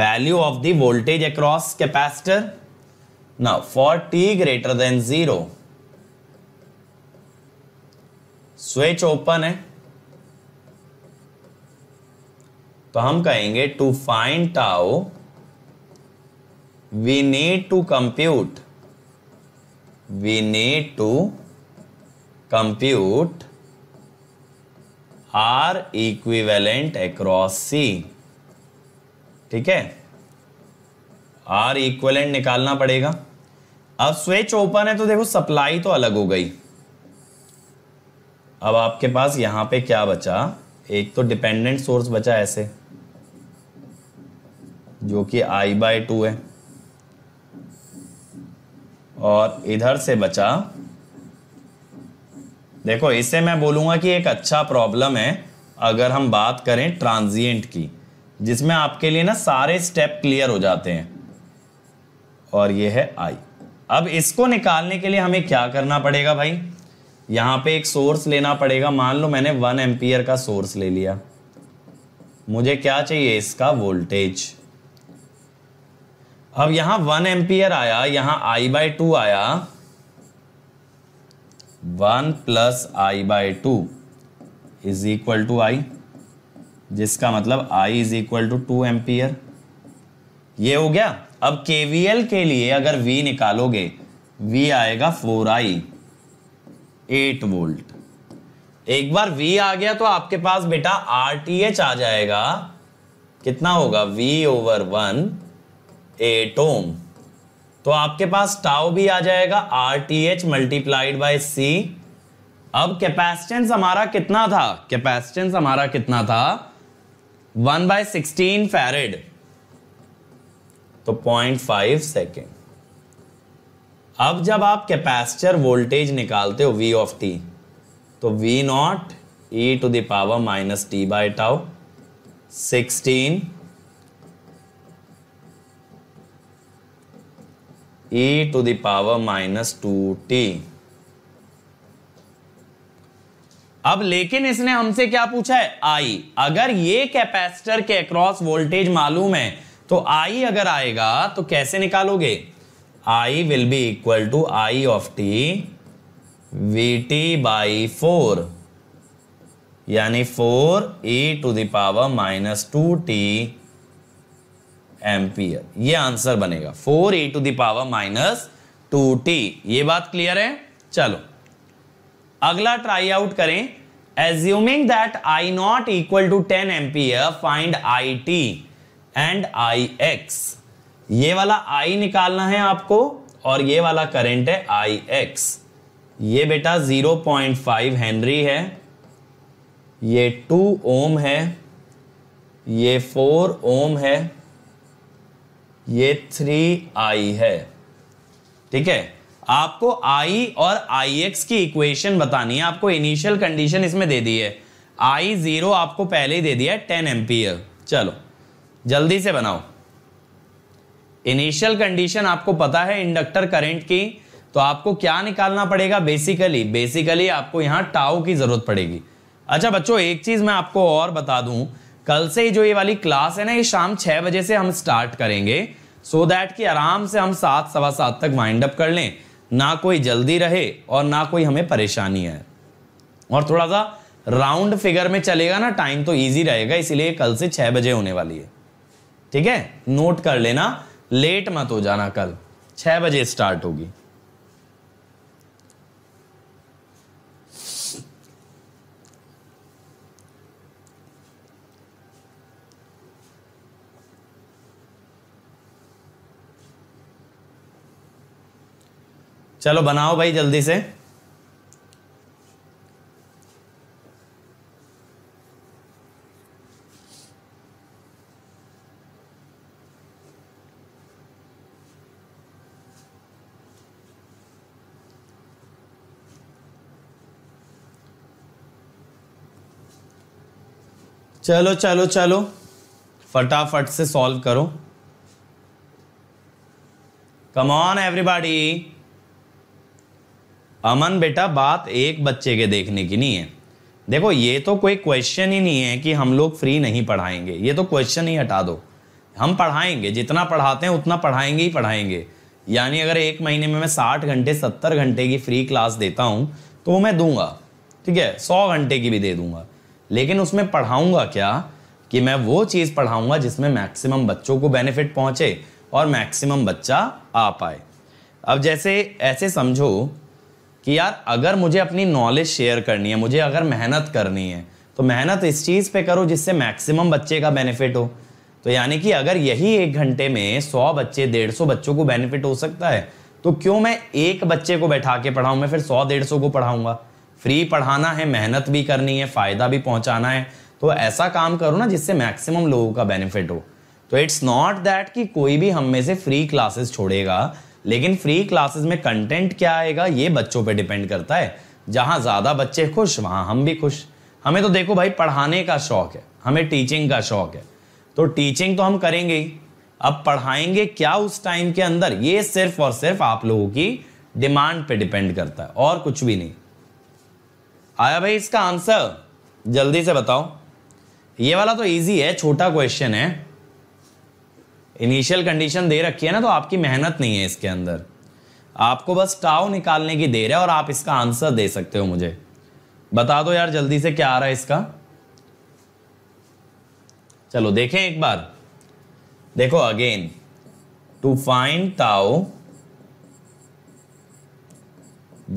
value of the voltage across capacitor ना for T greater than zero switch open है तो हम कहेंगे to find tau we need to compute we need to compute R equivalent across C ठीक है आर इक्वेलेंट निकालना पड़ेगा अब स्विच ओपन है तो देखो सप्लाई तो अलग हो गई अब आपके पास यहां पे क्या बचा एक तो डिपेंडेंट सोर्स बचा ऐसे जो कि आई बाय टू है और इधर से बचा देखो इसे मैं बोलूंगा कि एक अच्छा प्रॉब्लम है अगर हम बात करें ट्रांजिएंट की जिसमें आपके लिए ना सारे स्टेप क्लियर हो जाते हैं और ये है आई अब इसको निकालने के लिए हमें क्या करना पड़ेगा भाई यहां पे एक सोर्स लेना पड़ेगा मान लो मैंने वन एम्पियर का सोर्स ले लिया मुझे क्या चाहिए इसका वोल्टेज अब यहां वन एम्पियर आया यहां आई बाय टू आया one plus I by two is equal to I जिसका मतलब I is equal to two ampere ये हो गया अब केवीएल के लिए अगर वी निकालोगे वी आएगा फोर आई एट वोल्ट एक बार V आ गया तो आपके पास बेटा आर आ जाएगा कितना होगा V over one eight ohm तो आपके पास टाओ भी आ जाएगा R T H multiplied by C अब कैपेसिटेंस हमारा कितना था कैपेसिटेंस हमारा कितना था वन बाय सिक्सटीन फेरेड तो पॉइंट फाइव सेकेंड अब जब आप कैपेसिटर वोल्टेज निकालते हो वी ऑफ टी तो V naught e to the power minus t by tau sixteen e to the power minus two t अब लेकिन इसने हमसे क्या पूछा है आई अगर ये कैपेसिटर के अक्रॉस वोल्टेज मालूम है तो आई अगर आएगा तो कैसे निकालोगे I will be equal to I of t V t by four यानी four e to the power minus two t ampere ये आंसर बनेगा four e to the power minus two t ये बात क्लियर है चलो अगला ट्राई आउट करें assuming that I naught equal to ten ampere find I t and I x ये वाला आई निकालना है आपको और ये वाला करंट है आई एक्स ये बेटा 0.5 हेनरी है ये टू ओम है ये फोर ओम है ये थ्री आई है ठीक है आपको आई और आई एक्स की इक्वेशन बतानी है आपको इनिशियल कंडीशन इसमें दे दी है आई जीरो आपको पहले ही दे दिया है टेन एम्पियर चलो जल्दी से बनाओ इनिशियल कंडीशन आपको पता है इंडक्टर करंट की तो आपको क्या निकालना पड़ेगा बेसिकली बेसिकली आपको यहाँ टाओ की जरूरत पड़ेगी अच्छा बच्चों एक चीज मैं आपको और बता दूं कल से जो ये वाली क्लास है ना ये शाम छह बजे से हम स्टार्ट करेंगे सो so दैट कि आराम से हम सात सवा सात तक वाइंड अप कर लें ना कोई जल्दी रहे और ना कोई हमें परेशानी है और थोड़ा सा राउंड फिगर में चलेगा ना टाइम तो इजी रहेगा इसीलिए कल से छह बजे होने वाली है ठीक है नोट कर लेना लेट मत हो जाना कल छह बजे स्टार्ट होगी चलो बनाओ भाई जल्दी से चलो चलो चलो फटाफट से सॉल्व करो कम ऑन एवरीबॉडी अमन बेटा बात एक बच्चे के देखने की नहीं है देखो ये तो कोई क्वेश्चन ही नहीं है कि हम लोग फ्री नहीं पढ़ाएंगे ये तो क्वेश्चन ही हटा दो हम पढ़ाएंगे जितना पढ़ाते हैं उतना पढ़ाएंगे ही पढ़ाएंगे यानी अगर एक महीने में मैं साठ घंटे सत्तर घंटे की फ्री क्लास देता हूँ तो वो मैं दूंगा ठीक है सौ घंटे की भी दे दूंगा लेकिन उसमें पढ़ाऊंगा क्या कि मैं वो चीज़ पढ़ाऊंगा जिसमें मैक्सिमम बच्चों को बेनिफिट पहुंचे और मैक्सिमम बच्चा आ पाए अब जैसे ऐसे समझो कि यार अगर मुझे अपनी नॉलेज शेयर करनी है मुझे अगर मेहनत करनी है तो मेहनत इस चीज़ पे करो जिससे मैक्सिमम बच्चे का बेनिफिट हो तो यानी कि अगर यही एक घंटे में सौ बच्चे डेढ़ सौ बच्चों को बेनिफिट हो सकता है तो क्यों मैं एक बच्चे को बैठा के पढ़ाऊँ मैं फिर सौ डेढ़ सौ को पढ़ाऊँगा फ्री पढ़ाना है मेहनत भी करनी है फ़ायदा भी पहुंचाना है तो ऐसा काम करो ना जिससे मैक्सिमम लोगों का बेनिफिट हो तो इट्स नॉट दैट कि कोई भी हम में से फ्री क्लासेस छोड़ेगा लेकिन फ्री क्लासेस में कंटेंट क्या आएगा ये बच्चों पे डिपेंड करता है जहाँ ज़्यादा बच्चे खुश वहाँ हम भी खुश हमें तो देखो भाई पढ़ाने का शौक़ है हमें टीचिंग का शौक़ है तो टीचिंग तो हम करेंगे ही अब पढ़ाएंगे क्या उस टाइम के अंदर ये सिर्फ और सिर्फ आप लोगों की डिमांड पे डिपेंड करता है और कुछ भी नहीं आया भाई इसका आंसर जल्दी से बताओ ये वाला तो इजी है छोटा क्वेश्चन है इनिशियल कंडीशन दे रखी है ना तो आपकी मेहनत नहीं है इसके अंदर आपको बस टाव निकालने की देर है और आप इसका आंसर दे सकते हो मुझे बता दो यार जल्दी से क्या आ रहा है इसका चलो देखें एक बार देखो again to find tau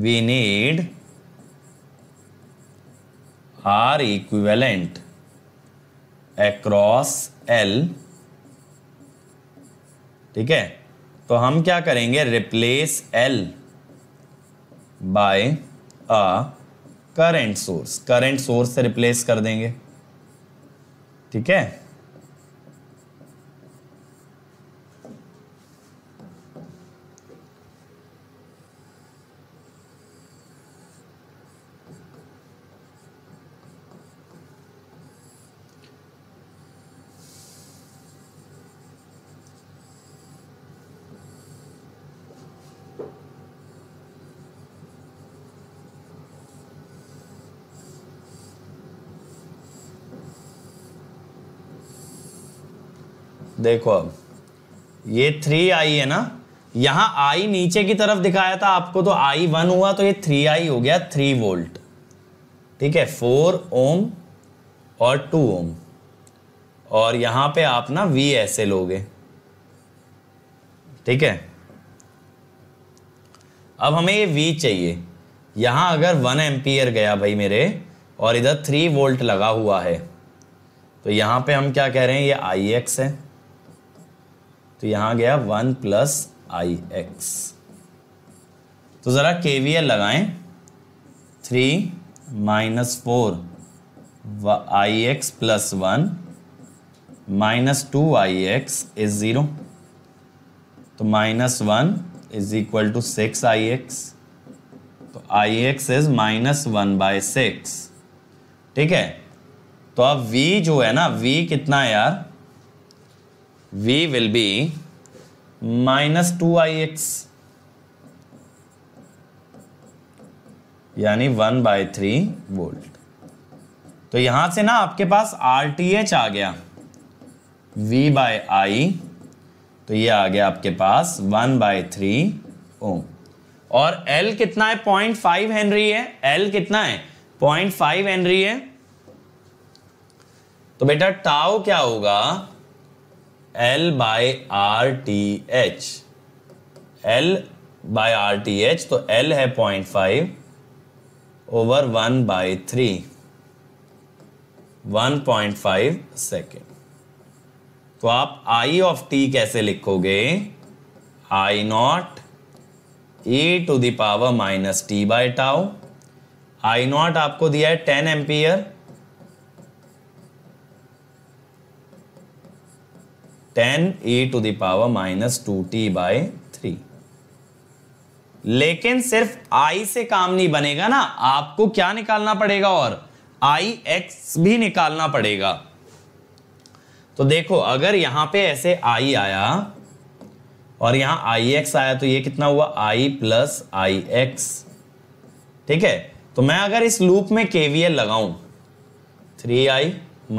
we need R equivalent across L ठीक है तो हम क्या करेंगे replace L by a current source current source से रिप्लेस कर देंगे ठीक है देखो अब ये थ्री आई है ना यहाँ आई नीचे की तरफ दिखाया था आपको तो आई वन हुआ तो ये थ्री आई हो गया थ्री वोल्ट ठीक है फोर ओम और टू ओम और यहाँ पे आप ना वी ऐसे लोगे ठीक है अब हमें ये वी चाहिए यहाँ अगर वन एम्पियर गया भाई मेरे और इधर थ्री वोल्ट लगा हुआ है तो यहाँ पे हम क्या कह रहे हैं ये आई एक्स है तो यहां गया वन प्लस आई एक्स तो ज़रा के वी एल लगाएं three minus four I x plus one minus two I x is zero तो minus one is equal to six I x तो I x is minus one by six ठीक है तो अब v जो है ना v कितना है यार v will be minus x यानी वन बाय थ्री वोल्ट तो यहां से ना आपके पास आर टी एच आ गया V बाय आई तो ये आ गया आपके पास वन बाय थ्री ओम और L कितना है पॉइंट फाइव हेनरी है L कितना है पॉइंट फाइव हेनरी है तो बेटा टाओ क्या होगा L by R T H L by R T H तो एल है point five over one by three one point five second तो आप आई ऑफ टी कैसे लिखोगे I naught e to the power minus T by tau I naught आपको दिया है ten ampere ten e to the power minus two t by three लेकिन सिर्फ आई से काम नहीं बनेगा ना आपको क्या निकालना पड़ेगा और आई एक्स भी निकालना पड़ेगा तो देखो अगर यहां पे ऐसे आई आया और यहां आई एक्स आया तो ये कितना हुआ आई प्लस आई एक्स ठीक है तो मैं अगर इस लूप में केवीएल लगाऊं three I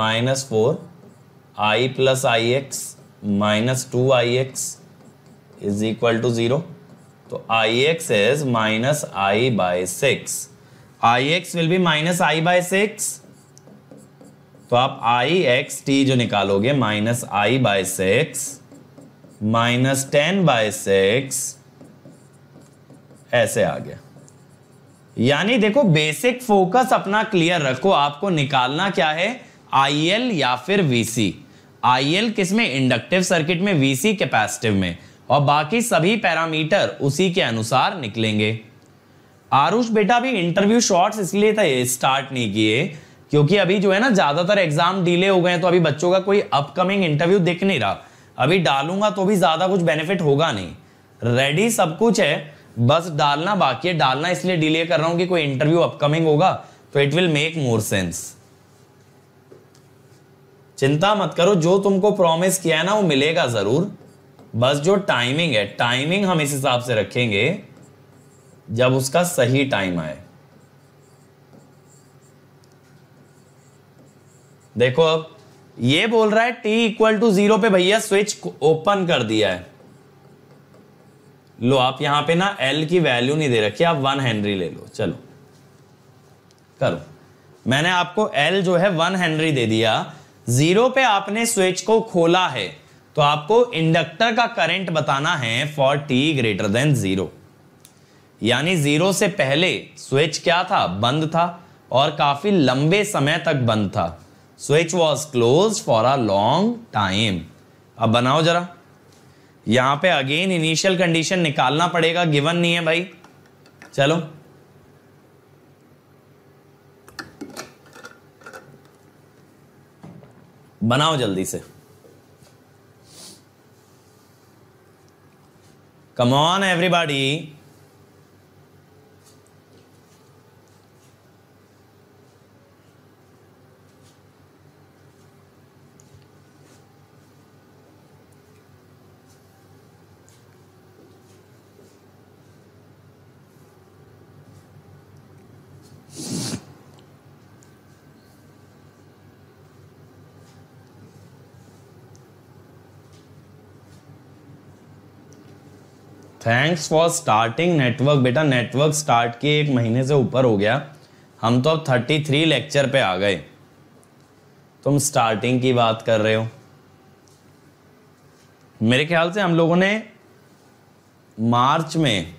minus four I plus I x minus two I x is equal to zero तो I x is minus I by six I x will be minus I by six तो आप I x t जो निकालोगे minus I by six minus ten by six ऐसे आ गया यानी देखो बेसिक फोकस अपना क्लियर रखो आपको निकालना क्या है आई एल या फिर वीसी आई एल किस में इंडक्टिव सर्किट में वीसी कैपेसिटिव में और बाकी सभी पैरामीटर उसी के अनुसार निकलेंगे आरुष बेटा भी इंटरव्यू शॉर्ट्स इसलिए स्टार्ट नहीं किए क्योंकि अभी जो है ना ज्यादातर एग्जाम डिले हो गए तो अभी बच्चों का कोई अपकमिंग इंटरव्यू दिख नहीं रहा अभी डालूंगा तो भी ज्यादा कुछ बेनिफिट होगा नहीं रेडी सब कुछ है बस डालना बाकी है डालना इसलिए डिले कर रहा हूं कि कोई इंटरव्यू अपकमिंग होगा तो it will make more sense चिंता मत करो जो तुमको प्रॉमिस किया है ना वो मिलेगा जरूर बस जो टाइमिंग है टाइमिंग हम इस हिसाब से रखेंगे जब उसका सही टाइम आए देखो अब ये बोल रहा है टी इक्वल टू जीरो पे भैया स्विच ओपन कर दिया है लो आप यहां पे ना एल की वैल्यू नहीं दे रखी आप वन हेनरी ले लो चलो करो मैंने आपको एल जो है वन हेनरी दे दिया जीरो पे आपने स्विच को खोला है तो आपको इंडक्टर का करंट बताना है for T greater than zero यानी जीरो से पहले स्विच क्या था बंद था और काफी लंबे समय तक बंद था switch was close for a long time अब बनाओ जरा यहां पे अगेन इनिशियल कंडीशन निकालना पड़ेगा गिवन नहीं है भाई चलो बनाओ जल्दी से come on everybody thanks for starting network बेटा नेटवर्क स्टार्ट किए एक महीने से ऊपर हो गया हम तो अब थर्टी थ्री लेक्चर पे आ गए तुम स्टार्टिंग की बात कर रहे हो मेरे ख्याल से हम लोगों ने मार्च में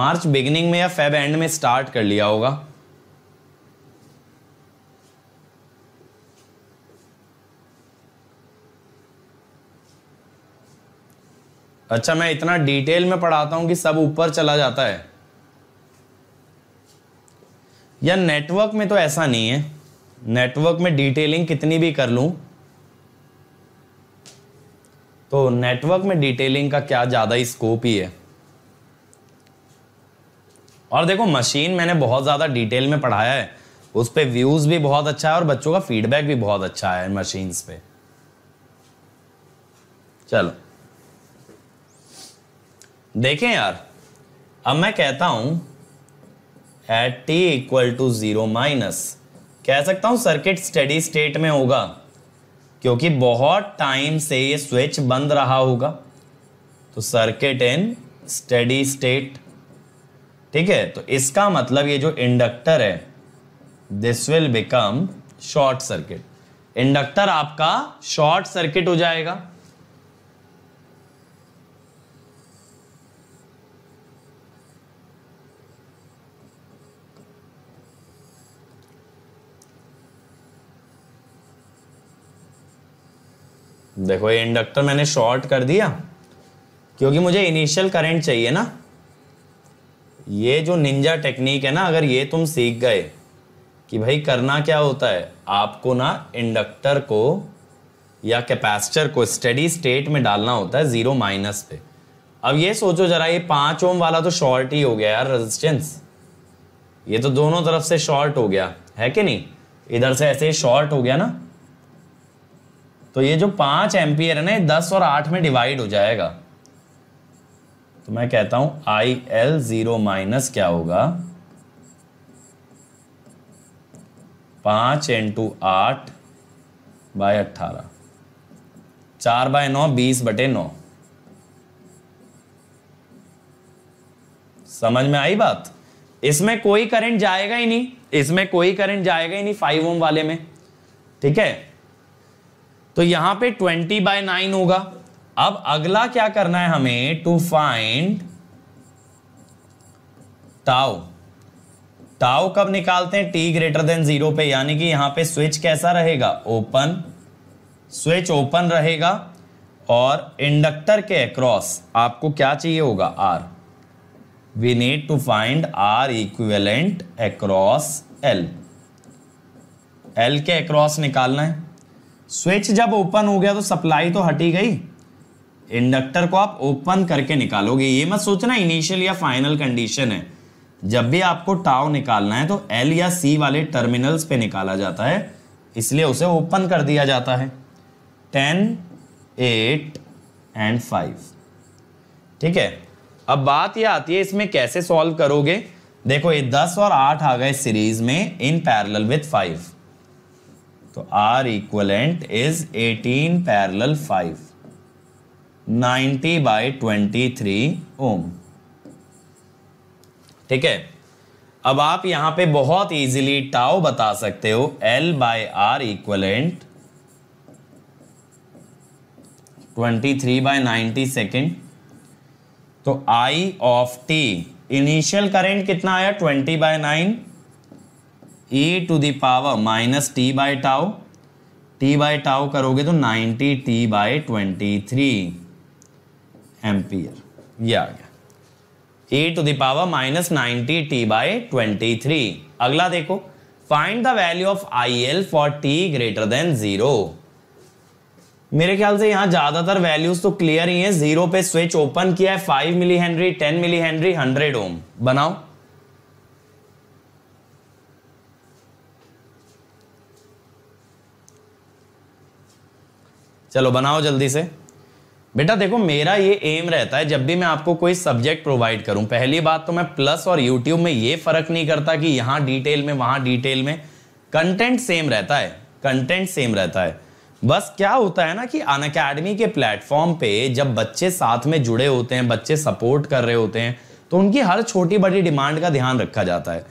मार्च बिगिनिंग में या फेब एंड में स्टार्ट कर लिया होगा अच्छा मैं इतना डिटेल में पढ़ाता हूं कि सब ऊपर चला जाता है या नेटवर्क में तो ऐसा नहीं है नेटवर्क में डिटेलिंग कितनी भी कर लूं तो नेटवर्क में डिटेलिंग का क्या ज़्यादा ही स्कोप ही है और देखो मशीन मैंने बहुत ज़्यादा डिटेल में पढ़ाया है उस पर व्यूज़ भी बहुत अच्छा है और बच्चों का फीडबैक भी बहुत अच्छा है मशीन्स पे चलो देखें यार अब मैं कहता हूं at T equal to zero minus कह सकता हूं सर्किट स्टडी स्टेट में होगा क्योंकि बहुत टाइम से ये स्विच बंद रहा होगा तो सर्किट इन स्टडी स्टेट ठीक है तो इसका मतलब ये जो इंडक्टर है this will become short circuit inductor आपका शॉर्ट सर्किट हो जाएगा देखो ये इंडक्टर मैंने शॉर्ट कर दिया क्योंकि मुझे इनिशियल करंट चाहिए ना ये जो निंजा टेक्निक है ना अगर ये तुम सीख गए कि भाई करना क्या होता है आपको ना इंडक्टर को या कैपेसिटर को स्टडी स्टेट में डालना होता है ज़ीरो माइनस पे अब ये सोचो ज़रा ये पाँच ओम वाला तो शॉर्ट ही हो गया यार रेजिस्टेंस ये तो दोनों तरफ से शॉर्ट हो गया है कि नहीं इधर से ऐसे शॉर्ट हो गया ना तो ये जो पांच एम्पियर है ना दस और आठ में डिवाइड हो जाएगा तो मैं कहता हूं आई एल जीरो माइनस क्या होगा पांच इंटू आठ बाय अट्ठारह चार बाय नौ बीस बटे नौ समझ में आई बात इसमें कोई करंट जाएगा ही नहीं इसमें कोई करंट जाएगा ही नहीं फाइव ओम वाले में ठीक है तो यहां पे ट्वेंटी बाय नाइन होगा अब अगला क्या करना है हमें टू फाइंड टाओ टाओ कब निकालते हैं टी ग्रेटर देन जीरो पे यानी कि यहां पे स्विच कैसा रहेगा ओपन स्विच ओपन रहेगा और इंडक्टर के अक्रॉस आपको क्या चाहिए होगा R we need to find R equivalent across L L के अक्रॉस निकालना है स्विच जब ओपन हो गया तो सप्लाई तो हटी गई इंडक्टर को आप ओपन करके निकालोगे ये मत सोचना इनिशियल या फाइनल कंडीशन है जब भी आपको टाव निकालना है तो एल या सी वाले टर्मिनल्स पे निकाला जाता है इसलिए उसे ओपन कर दिया जाता है टेन एट एंड फाइव ठीक है अब बात यह आती है इसमें कैसे सॉल्व करोगे देखो ये दस और आठ आ गए सीरीज में इन पैरल विथ फाइव तो R equivalent is 18 parallel 5 90 by 23 ohm ठीक है अब आप यहां पे बहुत इजीली टाओ बता सकते हो L by R equivalent twenty three by ninety second तो I of t initial current कितना आया twenty by nine e to the power minus T by tau t by tau करोगे तो 90 t by twenty three ampere यह आ गया e to the power minus ninety t by twenty three अगला देखो find the value of I L for T greater than zero मेरे ख्याल से यहाँ ज्यादातर वैल्यूज तो क्लियर ही है जीरो पे स्विच ओपन किया है five millihenry ten millihenry hundred ohm बनाओ चलो बनाओ जल्दी से बेटा देखो मेरा ये एम रहता है जब भी मैं आपको कोई सब्जेक्ट प्रोवाइड करूं पहली बात तो मैं प्लस और यूट्यूब में ये फ़र्क नहीं करता कि यहां डिटेल में वहां डिटेल में कंटेंट सेम रहता है कंटेंट सेम रहता है बस क्या होता है ना कि अन अकेडमी के प्लेटफॉर्म पे जब बच्चे साथ में जुड़े होते हैं बच्चे सपोर्ट कर रहे होते हैं तो उनकी हर छोटी बड़ी डिमांड का ध्यान रखा जाता है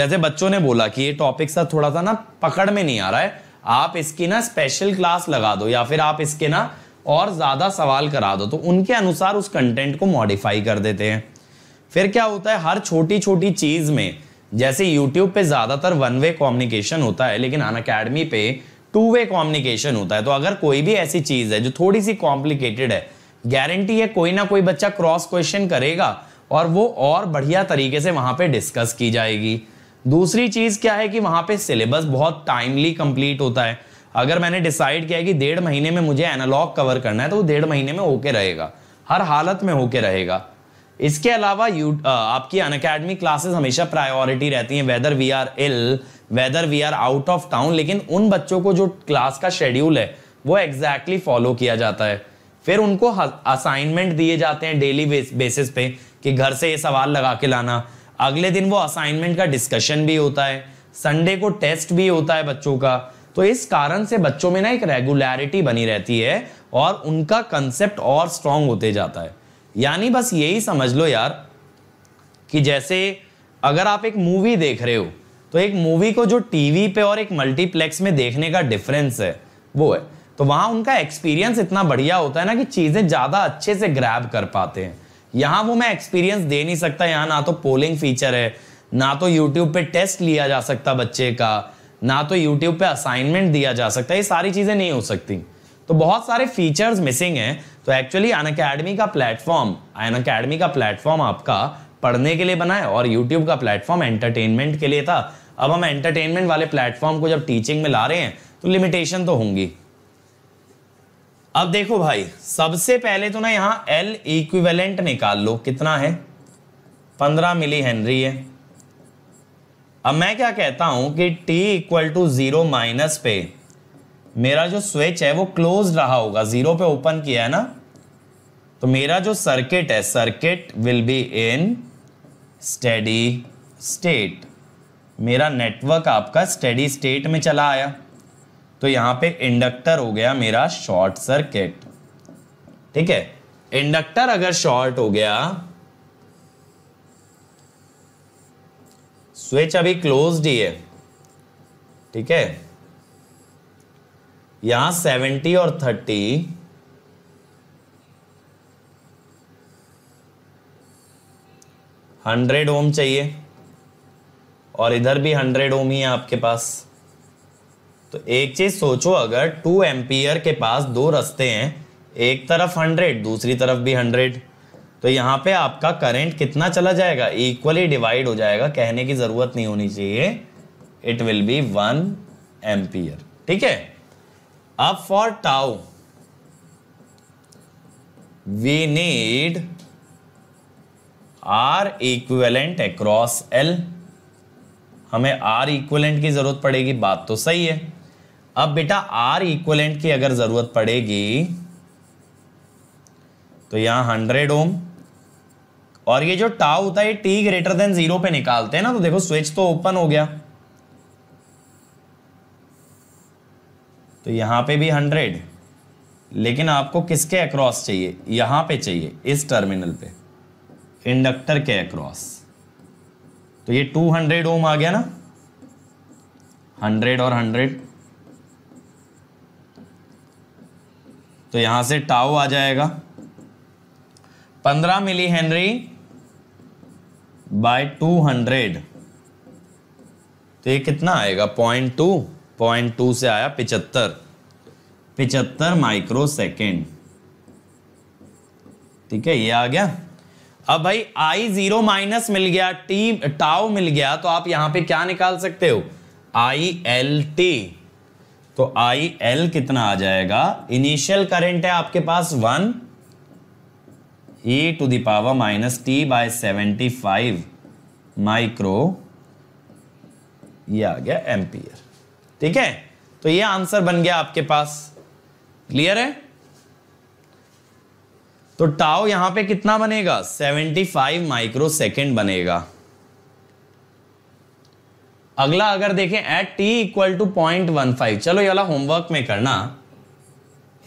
जैसे बच्चों ने बोला कि ये टॉपिक सा थोड़ा सा ना पकड़ में नहीं आ रहा है आप इसकी ना स्पेशल क्लास लगा दो या फिर आप इसके ना और ज़्यादा सवाल करा दो तो उनके अनुसार उस कंटेंट को मॉडिफाई कर देते हैं फिर क्या होता है हर छोटी छोटी चीज़ में जैसे यूट्यूब पे ज़्यादातर वन वे कॉम्युनिकेशन होता है लेकिन अन अकेडमी पे टू वे कॉम्युनिकेशन होता है तो अगर कोई भी ऐसी चीज़ है जो थोड़ी सी कॉम्प्लिकेटेड है गारंटी है कोई ना कोई बच्चा क्रॉस क्वेश्चन करेगा और वो और बढ़िया तरीके से वहाँ पे डिस्कस की जाएगी दूसरी चीज़ क्या है कि वहां पे सिलेबस बहुत टाइमली कंप्लीट होता है अगर मैंने डिसाइड किया है कि डेढ़ महीने में मुझे एनालॉग कवर करना है तो वो डेढ़ महीने में होके रहेगा हर हालत में होके रहेगा इसके अलावा यू आपकी अन अकेडमी हमेशा प्रायोरिटी रहती हैं whether we are ill whether we are out of town लेकिन उन बच्चों को जो क्लास का शेड्यूल है वो एग्जैक्टली exactly फॉलो किया जाता है फिर उनको असाइनमेंट दिए जाते हैं डेली बेसिस पे कि घर से ये सवाल लगा के लाना अगले दिन वो असाइनमेंट का डिस्कशन भी होता है संडे को टेस्ट भी होता है बच्चों का तो इस कारण से बच्चों में ना एक रेगुलरिटी बनी रहती है और उनका कंसेप्ट और स्ट्रांग होते जाता है यानी बस यही समझ लो यार कि जैसे अगर आप एक मूवी देख रहे हो तो एक मूवी को जो टीवी पे और एक मल्टीप्लेक्स में देखने का डिफरेंस है वो है तो वहाँ उनका एक्सपीरियंस इतना बढ़िया होता है ना कि चीज़ें ज़्यादा अच्छे से ग्रैब कर पाते हैं यहाँ वो मैं एक्सपीरियंस दे नहीं सकता यहाँ ना तो पोलिंग फीचर है ना तो यूट्यूब पे टेस्ट लिया जा सकता बच्चे का ना तो यूट्यूब पे असाइनमेंट दिया जा सकता ये सारी चीज़ें नहीं हो सकती तो बहुत सारे फीचर्स मिसिंग हैं तो एक्चुअली अन अकेडमी का प्लेटफॉर्म अन अकेडमी का प्लेटफॉर्म आपका पढ़ने के लिए बना है और यूट्यूब का प्लेटफॉर्म एंटरटेनमेंट के लिए था अब हम एंटरटेनमेंट वाले प्लेटफॉर्म को जब टीचिंग में ला रहे हैं तो लिमिटेशन तो होंगी अब देखो भाई सबसे पहले तो ना यहाँ एल इक्विवेलेंट निकाल लो कितना है पंद्रह मिली हेनरी है अब मैं क्या कहता हूँ कि t equal to zero minus पे मेरा जो स्विच है वो क्लोज रहा होगा जीरो पे ओपन किया है ना तो मेरा जो सर्किट है circuit will be in steady state मेरा नेटवर्क आपका स्टेडी स्टेट में चला आया तो यहां पे इंडक्टर हो गया मेरा शॉर्ट सर्किट ठीक है इंडक्टर अगर शॉर्ट हो गया स्विच अभी क्लोज ही है ठीक है यहां सेवेंटी और थर्टी हंड्रेड ओम चाहिए और इधर भी हंड्रेड ओम ही है आपके पास तो एक चीज सोचो अगर टू एम्पियर के पास दो रास्ते हैं एक तरफ हंड्रेड दूसरी तरफ भी हंड्रेड तो यहाँ पे आपका करंट कितना चला जाएगा इक्वली डिवाइड हो जाएगा कहने की ज़रूरत नहीं होनी चाहिए it will be one ampere ठीक है अब for tau we need R equivalent across L हमें आर इक्वेलेंट की ज़रूरत पड़ेगी बात तो सही है अब बेटा आर इक्वलेंट की अगर ज़रूरत पड़ेगी तो यहां हंड्रेड ओम और ये जो टाव होता है टी ग्रेटर देन जीरो पे निकालते हैं ना तो देखो स्विच तो ओपन हो गया तो यहां पे भी हंड्रेड लेकिन आपको किसके अक्रॉस चाहिए यहां पे चाहिए इस टर्मिनल पे इंडक्टर के अक्रॉस तो ये 200 ओम आ गया ना 100 और 100 तो यहां से टाओ आ जाएगा पंद्रह milli henry by two hundred तो ये कितना आएगा पॉइंट टू पॉइंट टू से आया पिचहत्तर पिचहत्तर माइक्रो सेकेंड ठीक है ये आ गया अब भाई आई जीरो माइनस मिल गया टी टाओ मिल गया तो आप यहां पे क्या निकाल सकते हो आई एल टी तो आई एल कितना आ जाएगा इनिशियल करंट है आपके पास one E to the power minus T by seventy five micro ये आ गया एम्पियर ठीक है तो ये आंसर बन गया आपके पास क्लियर है तो टाओ यहां पे कितना बनेगा 75 माइक्रो सेकेंड बनेगा अगला अगर देखें at T equal to point one five चलो ये वाला होमवर्क में करना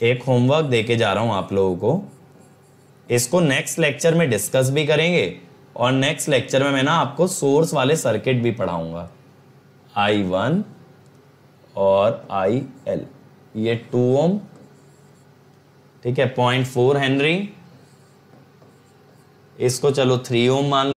एक होमवर्क देके जा रहा हूं आप लोगों को इसको नेक्स्ट लेक्चर में डिस्कस भी करेंगे और नेक्स्ट लेक्चर में मैं ना आपको सोर्स वाले सर्किट भी पढ़ाऊंगा आई वन और आई एल ये टू ओम ठीक है पॉइंट फोर हेनरी इसको चलो थ्री ओम मान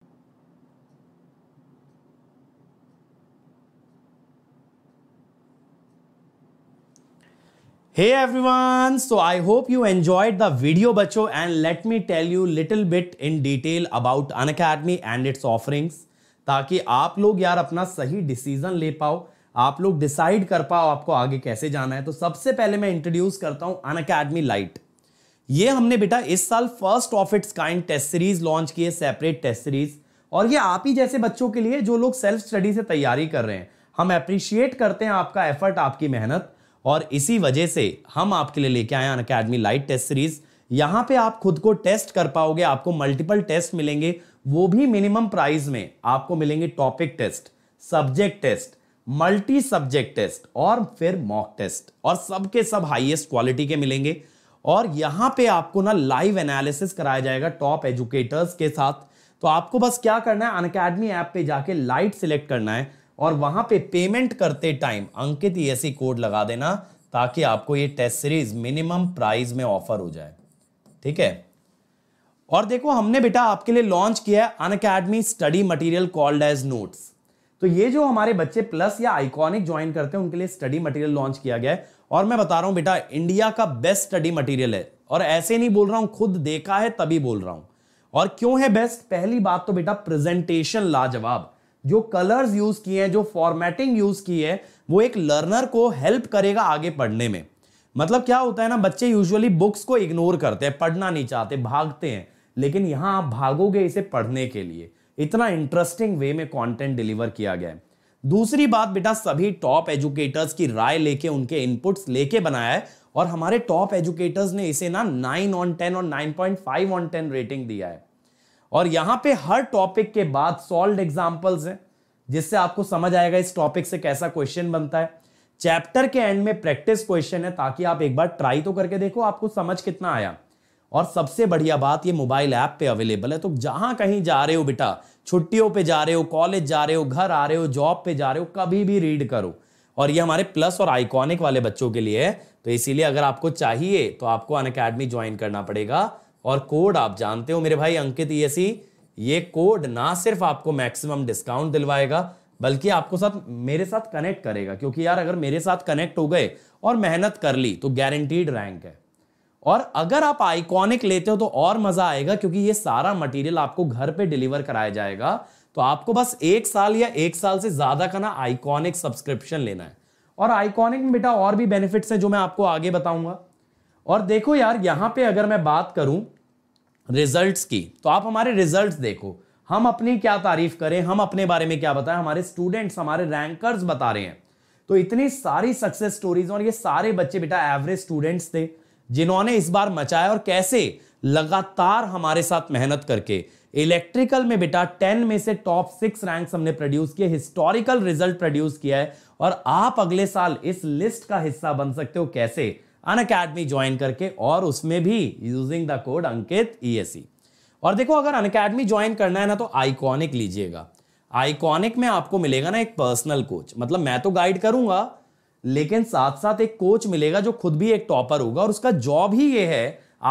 Hey everyone, so I hope you enjoyed the video bacho and let me tell you little bit in detail about Unacademy and its offerings ताकि आप लोग यार अपना सही डिसीजन ले पाओ आप लोग डिसाइड कर पाओ आपको आगे कैसे जाना है तो सबसे पहले मैं इंट्रोड्यूस करता हूँ अन अकेडमी लाइट ये हमने बेटा इस साल first of its kind test series launch की है सेपरेट टेस्ट सीरीज और ये आप ही जैसे बच्चों के लिए जो लोग सेल्फ स्टडी से तैयारी कर रहे हैं हम अप्रिशिएट करते हैं आपका एफर्ट आपकी मेहनत और इसी वजह से हम आपके लिए लेके आए Unacademy lite test series यहाँ पे आप खुद को टेस्ट कर पाओगे आपको मल्टीपल टेस्ट मिलेंगे वो भी मिनिमम प्राइस में आपको मिलेंगे topic test subject test multi subject test और फिर मॉक टेस्ट और सबके सब हाईएस्ट क्वालिटी के मिलेंगे और यहाँ पे आपको ना लाइव एनालिसिस कराया जाएगा टॉप एजुकेटर्स के साथ तो आपको बस क्या करना है अनकेडमी ऐप पे जाके लाइट सिलेक्ट करना है और वहां पे पेमेंट करते टाइम अंकित ऐसी कोड लगा देना ताकि आपको ये टेस्ट सीरीज मिनिमम प्राइस में ऑफर हो जाए ठीक है और देखो हमने बेटा आपके लिए लॉन्च किया है Unacademy study material called edge notes तो ये जो हमारे बच्चे प्लस या आइकॉनिक ज्वाइन करते हैं उनके लिए स्टडी मटेरियल लॉन्च किया गया है और मैं बता रहा हूं बेटा इंडिया का बेस्ट स्टडी मटेरियल है और ऐसे नहीं बोल रहा हूं खुद देखा है तभी बोल रहा हूं और क्यों है बेस्ट पहली बात तो बेटा प्रेजेंटेशन लाजवाब जो कलर्स यूज किए हैं जो फॉर्मेटिंग यूज की है वो एक लर्नर को हेल्प करेगा आगे पढ़ने में मतलब क्या होता है ना बच्चे यूजुअली बुक्स को इग्नोर करते हैं पढ़ना नहीं चाहते भागते हैं लेकिन यहाँ आप भागोगे इसे पढ़ने के लिए इतना इंटरेस्टिंग वे में कंटेंट डिलीवर किया गया है दूसरी बात बेटा सभी टॉप एजुकेटर्स की राय लेके उनके इनपुट्स लेके बनाया है और हमारे टॉप एजुकेटर्स ने इसे ना नाइन ऑन टेन और nine point five on ten rating दिया है और यहां पे हर टॉपिक के बाद सॉल्व एग्जाम्पल्स हैं जिससे आपको समझ आएगा इस टॉपिक से कैसा क्वेश्चन बनता है चैप्टर के एंड में प्रैक्टिस क्वेश्चन है ताकि आप एक बार ट्राई तो करके देखो आपको समझ कितना आया और सबसे बढ़िया बात ये मोबाइल ऐप पे अवेलेबल है तो जहां कहीं जा रहे हो बेटा छुट्टियों पे जा रहे हो कॉलेज जा रहे हो घर आ रहे हो जॉब पे जा रहे हो कभी भी रीड करो और ये हमारे प्लस और आइकॉनिक वाले बच्चों के लिए है तो इसीलिए अगर आपको चाहिए तो आपको अन अकेडमी ज्वाइन करना पड़ेगा और कोड आप जानते हो मेरे भाई अंकित ईएसई e e, ये कोड ना सिर्फ आपको मैक्सिमम डिस्काउंट दिलवाएगा बल्कि आपको साथ मेरे साथ कनेक्ट करेगा क्योंकि यार अगर मेरे साथ कनेक्ट हो गए और मेहनत कर ली तो गारंटीड रैंक है और अगर आप आइकॉनिक लेते हो तो और मजा आएगा क्योंकि ये सारा मटेरियल आपको घर पे डिलीवर कराया जाएगा तो आपको बस एक साल या एक साल से ज्यादा का ना आइकॉनिक सब्सक्रिप्शन लेना है और आइकॉनिक में बेटा और भी बेनिफिट्स हैं जो मैं आपको आगे बताऊंगा और देखो यार यहां पे अगर मैं बात करूं रिजल्ट्स की तो आप हमारे रिजल्ट्स देखो हम अपनी क्या तारीफ करें हम अपने बारे में क्या बताएं हमारे स्टूडेंट्स हमारे रैंकर्स बता रहे हैं तो इतनी सारी सक्सेस स्टोरीज और ये सारे बच्चे बेटा एवरेज स्टूडेंट्स थे जिन्होंने इस बार मचाया और कैसे लगातार हमारे साथ मेहनत करके इलेक्ट्रिकल में बेटा टेन में से टॉप सिक्स रैंक हमने प्रोड्यूस किए हिस्टोरिकल रिजल्ट प्रोड्यूस किया है और आप अगले साल इस लिस्ट का हिस्सा बन सकते हो कैसे अन अकेडमी ज्वाइन करके और उसमें भी using the code Ankit E और देखो अगर अन अकेडमी ज्वाइन करना है ना तो आइकॉनिक लीजिएगा आइकॉनिक में आपको मिलेगा ना एक पर्सनल कोच मतलब मैं तो गाइड करूंगा लेकिन साथ साथ एक कोच मिलेगा जो खुद भी एक टॉपर होगा और उसका जॉब ही ये है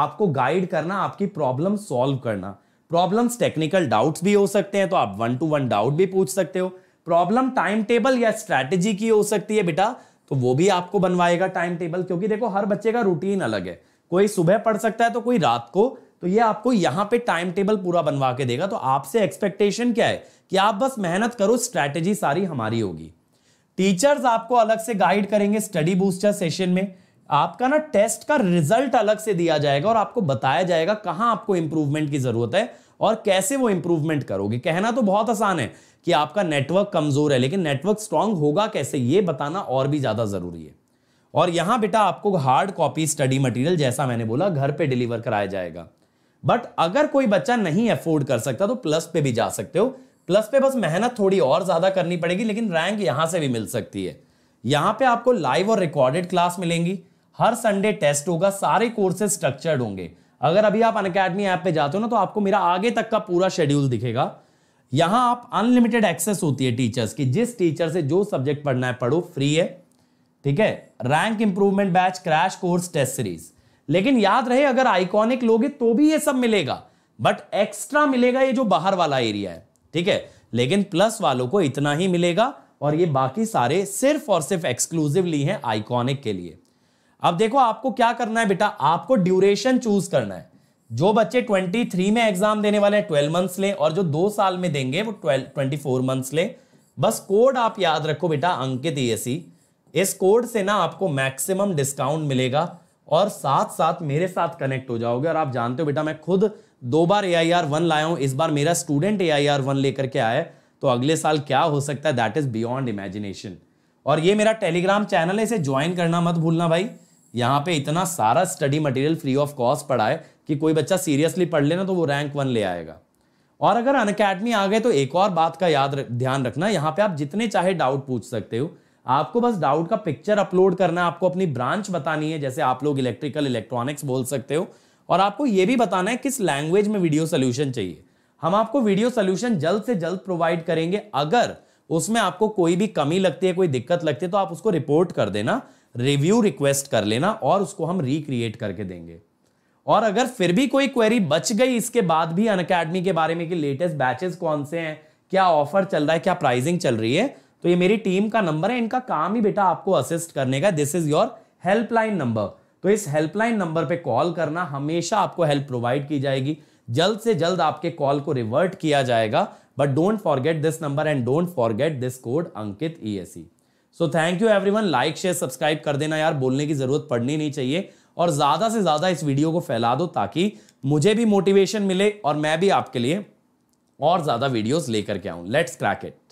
आपको गाइड करना आपकी प्रॉब्लम सॉल्व करना प्रॉब्लम्स टेक्निकल डाउट्स भी हो सकते हैं तो आप वन टू वन डाउट भी पूछ सकते हो प्रॉब्लम टाइम टेबल या स्ट्रैटेजी की हो सकती है बेटा तो वो भी आपको बनवाएगा टाइम टेबल क्योंकि देखो हर बच्चे का रूटीन अलग है कोई सुबह पढ़ सकता है तो कोई रात को तो ये आपको यहाँ पे टाइम टेबल पूरा बनवा के देगा तो आपसे एक्सपेक्टेशन क्या है कि आप बस मेहनत करो स्ट्रैटेजी सारी हमारी होगी टीचर्स आपको अलग से गाइड करेंगे स्टडी बूस्टर सेशन में आपका ना टेस्ट का रिजल्ट अलग से दिया जाएगा और आपको बताया जाएगा कहाँ आपको इंप्रूवमेंट की जरूरत है और कैसे वो इंप्रूवमेंट करोगे कहना तो बहुत आसान है कि आपका नेटवर्क कमज़ोर है लेकिन नेटवर्क स्ट्रांग होगा कैसे ये बताना और भी ज़्यादा ज़रूरी है और यहां बेटा आपको हार्ड कॉपी स्टडी मटेरियल जैसा मैंने बोला घर पे डिलीवर कराया जाएगा बट अगर कोई बच्चा नहीं अफोर्ड कर सकता तो प्लस पे भी जा सकते हो प्लस पे बस मेहनत थोड़ी और ज़्यादा करनी पड़ेगी लेकिन रैंक यहां से भी मिल सकती है यहाँ पे आपको लाइव और रिकॉर्डेड क्लास मिलेंगी हर संडे टेस्ट होगा सारे कोर्सेज स्ट्रक्चर्ड होंगे अगर अभी आप अनकेडमी ऐप पे जाते हो ना तो आपको मेरा आगे तक का पूरा शेड्यूल दिखेगा यहां आप अनलिमिटेड एक्सेस होती है टीचर्स की जिस टीचर से जो सब्जेक्ट पढ़ना है पढ़ो फ्री है ठीक है rank improvement batch crash course test series लेकिन याद रहे अगर आइकॉनिक लोगे तो भी ये सब मिलेगा बट एक्स्ट्रा मिलेगा ये जो बाहर वाला एरिया है ठीक है लेकिन प्लस वालों को इतना ही मिलेगा और ये बाकी सारे सिर्फ और सिर्फ एक्सक्लूसिवली हैं आइकॉनिक के लिए अब देखो आपको क्या करना है बेटा आपको ड्यूरेशन चूज करना है जो बच्चे 23 में एग्जाम देने वाले हैं 12 मंथ्स ले और जो दो साल में देंगे वो 12 24 मंथ्स ले बस कोड आप याद रखो बेटा अंकित ईएसी इस कोड से ना आपको मैक्सिमम डिस्काउंट मिलेगा और साथ साथ मेरे साथ कनेक्ट हो जाओगे और आप जानते हो बेटा मैं खुद दो बार ए आई आर वन लाया हूँ इस बार मेरा student A I R one लेकर के आया तो अगले साल क्या हो सकता है दैट इज़ बियॉन्ड इमेजिनेशन और ये मेरा टेलीग्राम चैनल है इसे ज्वाइन करना मत भूलना भाई यहाँ पे इतना सारा study material free of cost पड़ा है कि कोई बच्चा सीरियसली पढ़ लेना तो वो रैंक वन ले आएगा और अगर अन अकेडमी आ गए तो एक और बात का याद रख, ध्यान रखना यहाँ पे आप जितने चाहे डाउट पूछ सकते हो आपको बस डाउट का पिक्चर अपलोड करना है आपको अपनी ब्रांच बतानी है जैसे आप लोग इलेक्ट्रिकल इलेक्ट्रॉनिक्स बोल सकते हो और आपको ये भी बताना है किस लैंग्वेज में वीडियो सोल्यूशन चाहिए हम आपको वीडियो सोल्यूशन जल्द से जल्द प्रोवाइड करेंगे अगर उसमें आपको कोई भी कमी लगती है कोई दिक्कत लगती है तो आप उसको रिपोर्ट कर देना रिव्यू रिक्वेस्ट कर लेना और उसको हम रिक्रिएट करके देंगे और अगर फिर भी कोई क्वेरी बच गई इसके बाद भी अन अकेडमी के बारे में कि लेटेस्ट बैचेस कौन से हैं क्या ऑफर चल रहा है क्या प्राइसिंग चल रही है तो ये मेरी टीम का नंबर है इनका काम ही बेटा आपको असिस्ट करने का this is your helpline number तो इस हेल्पलाइन नंबर पे कॉल करना हमेशा आपको हेल्प प्रोवाइड की जाएगी जल्द से जल्द आपके कॉल को रिवर्ट किया जाएगा but don't forget this number and don't forget this code Ankit E S C so thank you everyone like share subscribe कर देना यार बोलने की जरूरत पड़नी नहीं चाहिए और ज़्यादा से ज़्यादा इस वीडियो को फैला दो ताकि मुझे भी मोटिवेशन मिले और मैं भी आपके लिए और ज़्यादा वीडियोस लेकर के आऊं लेट्स क्रैक इट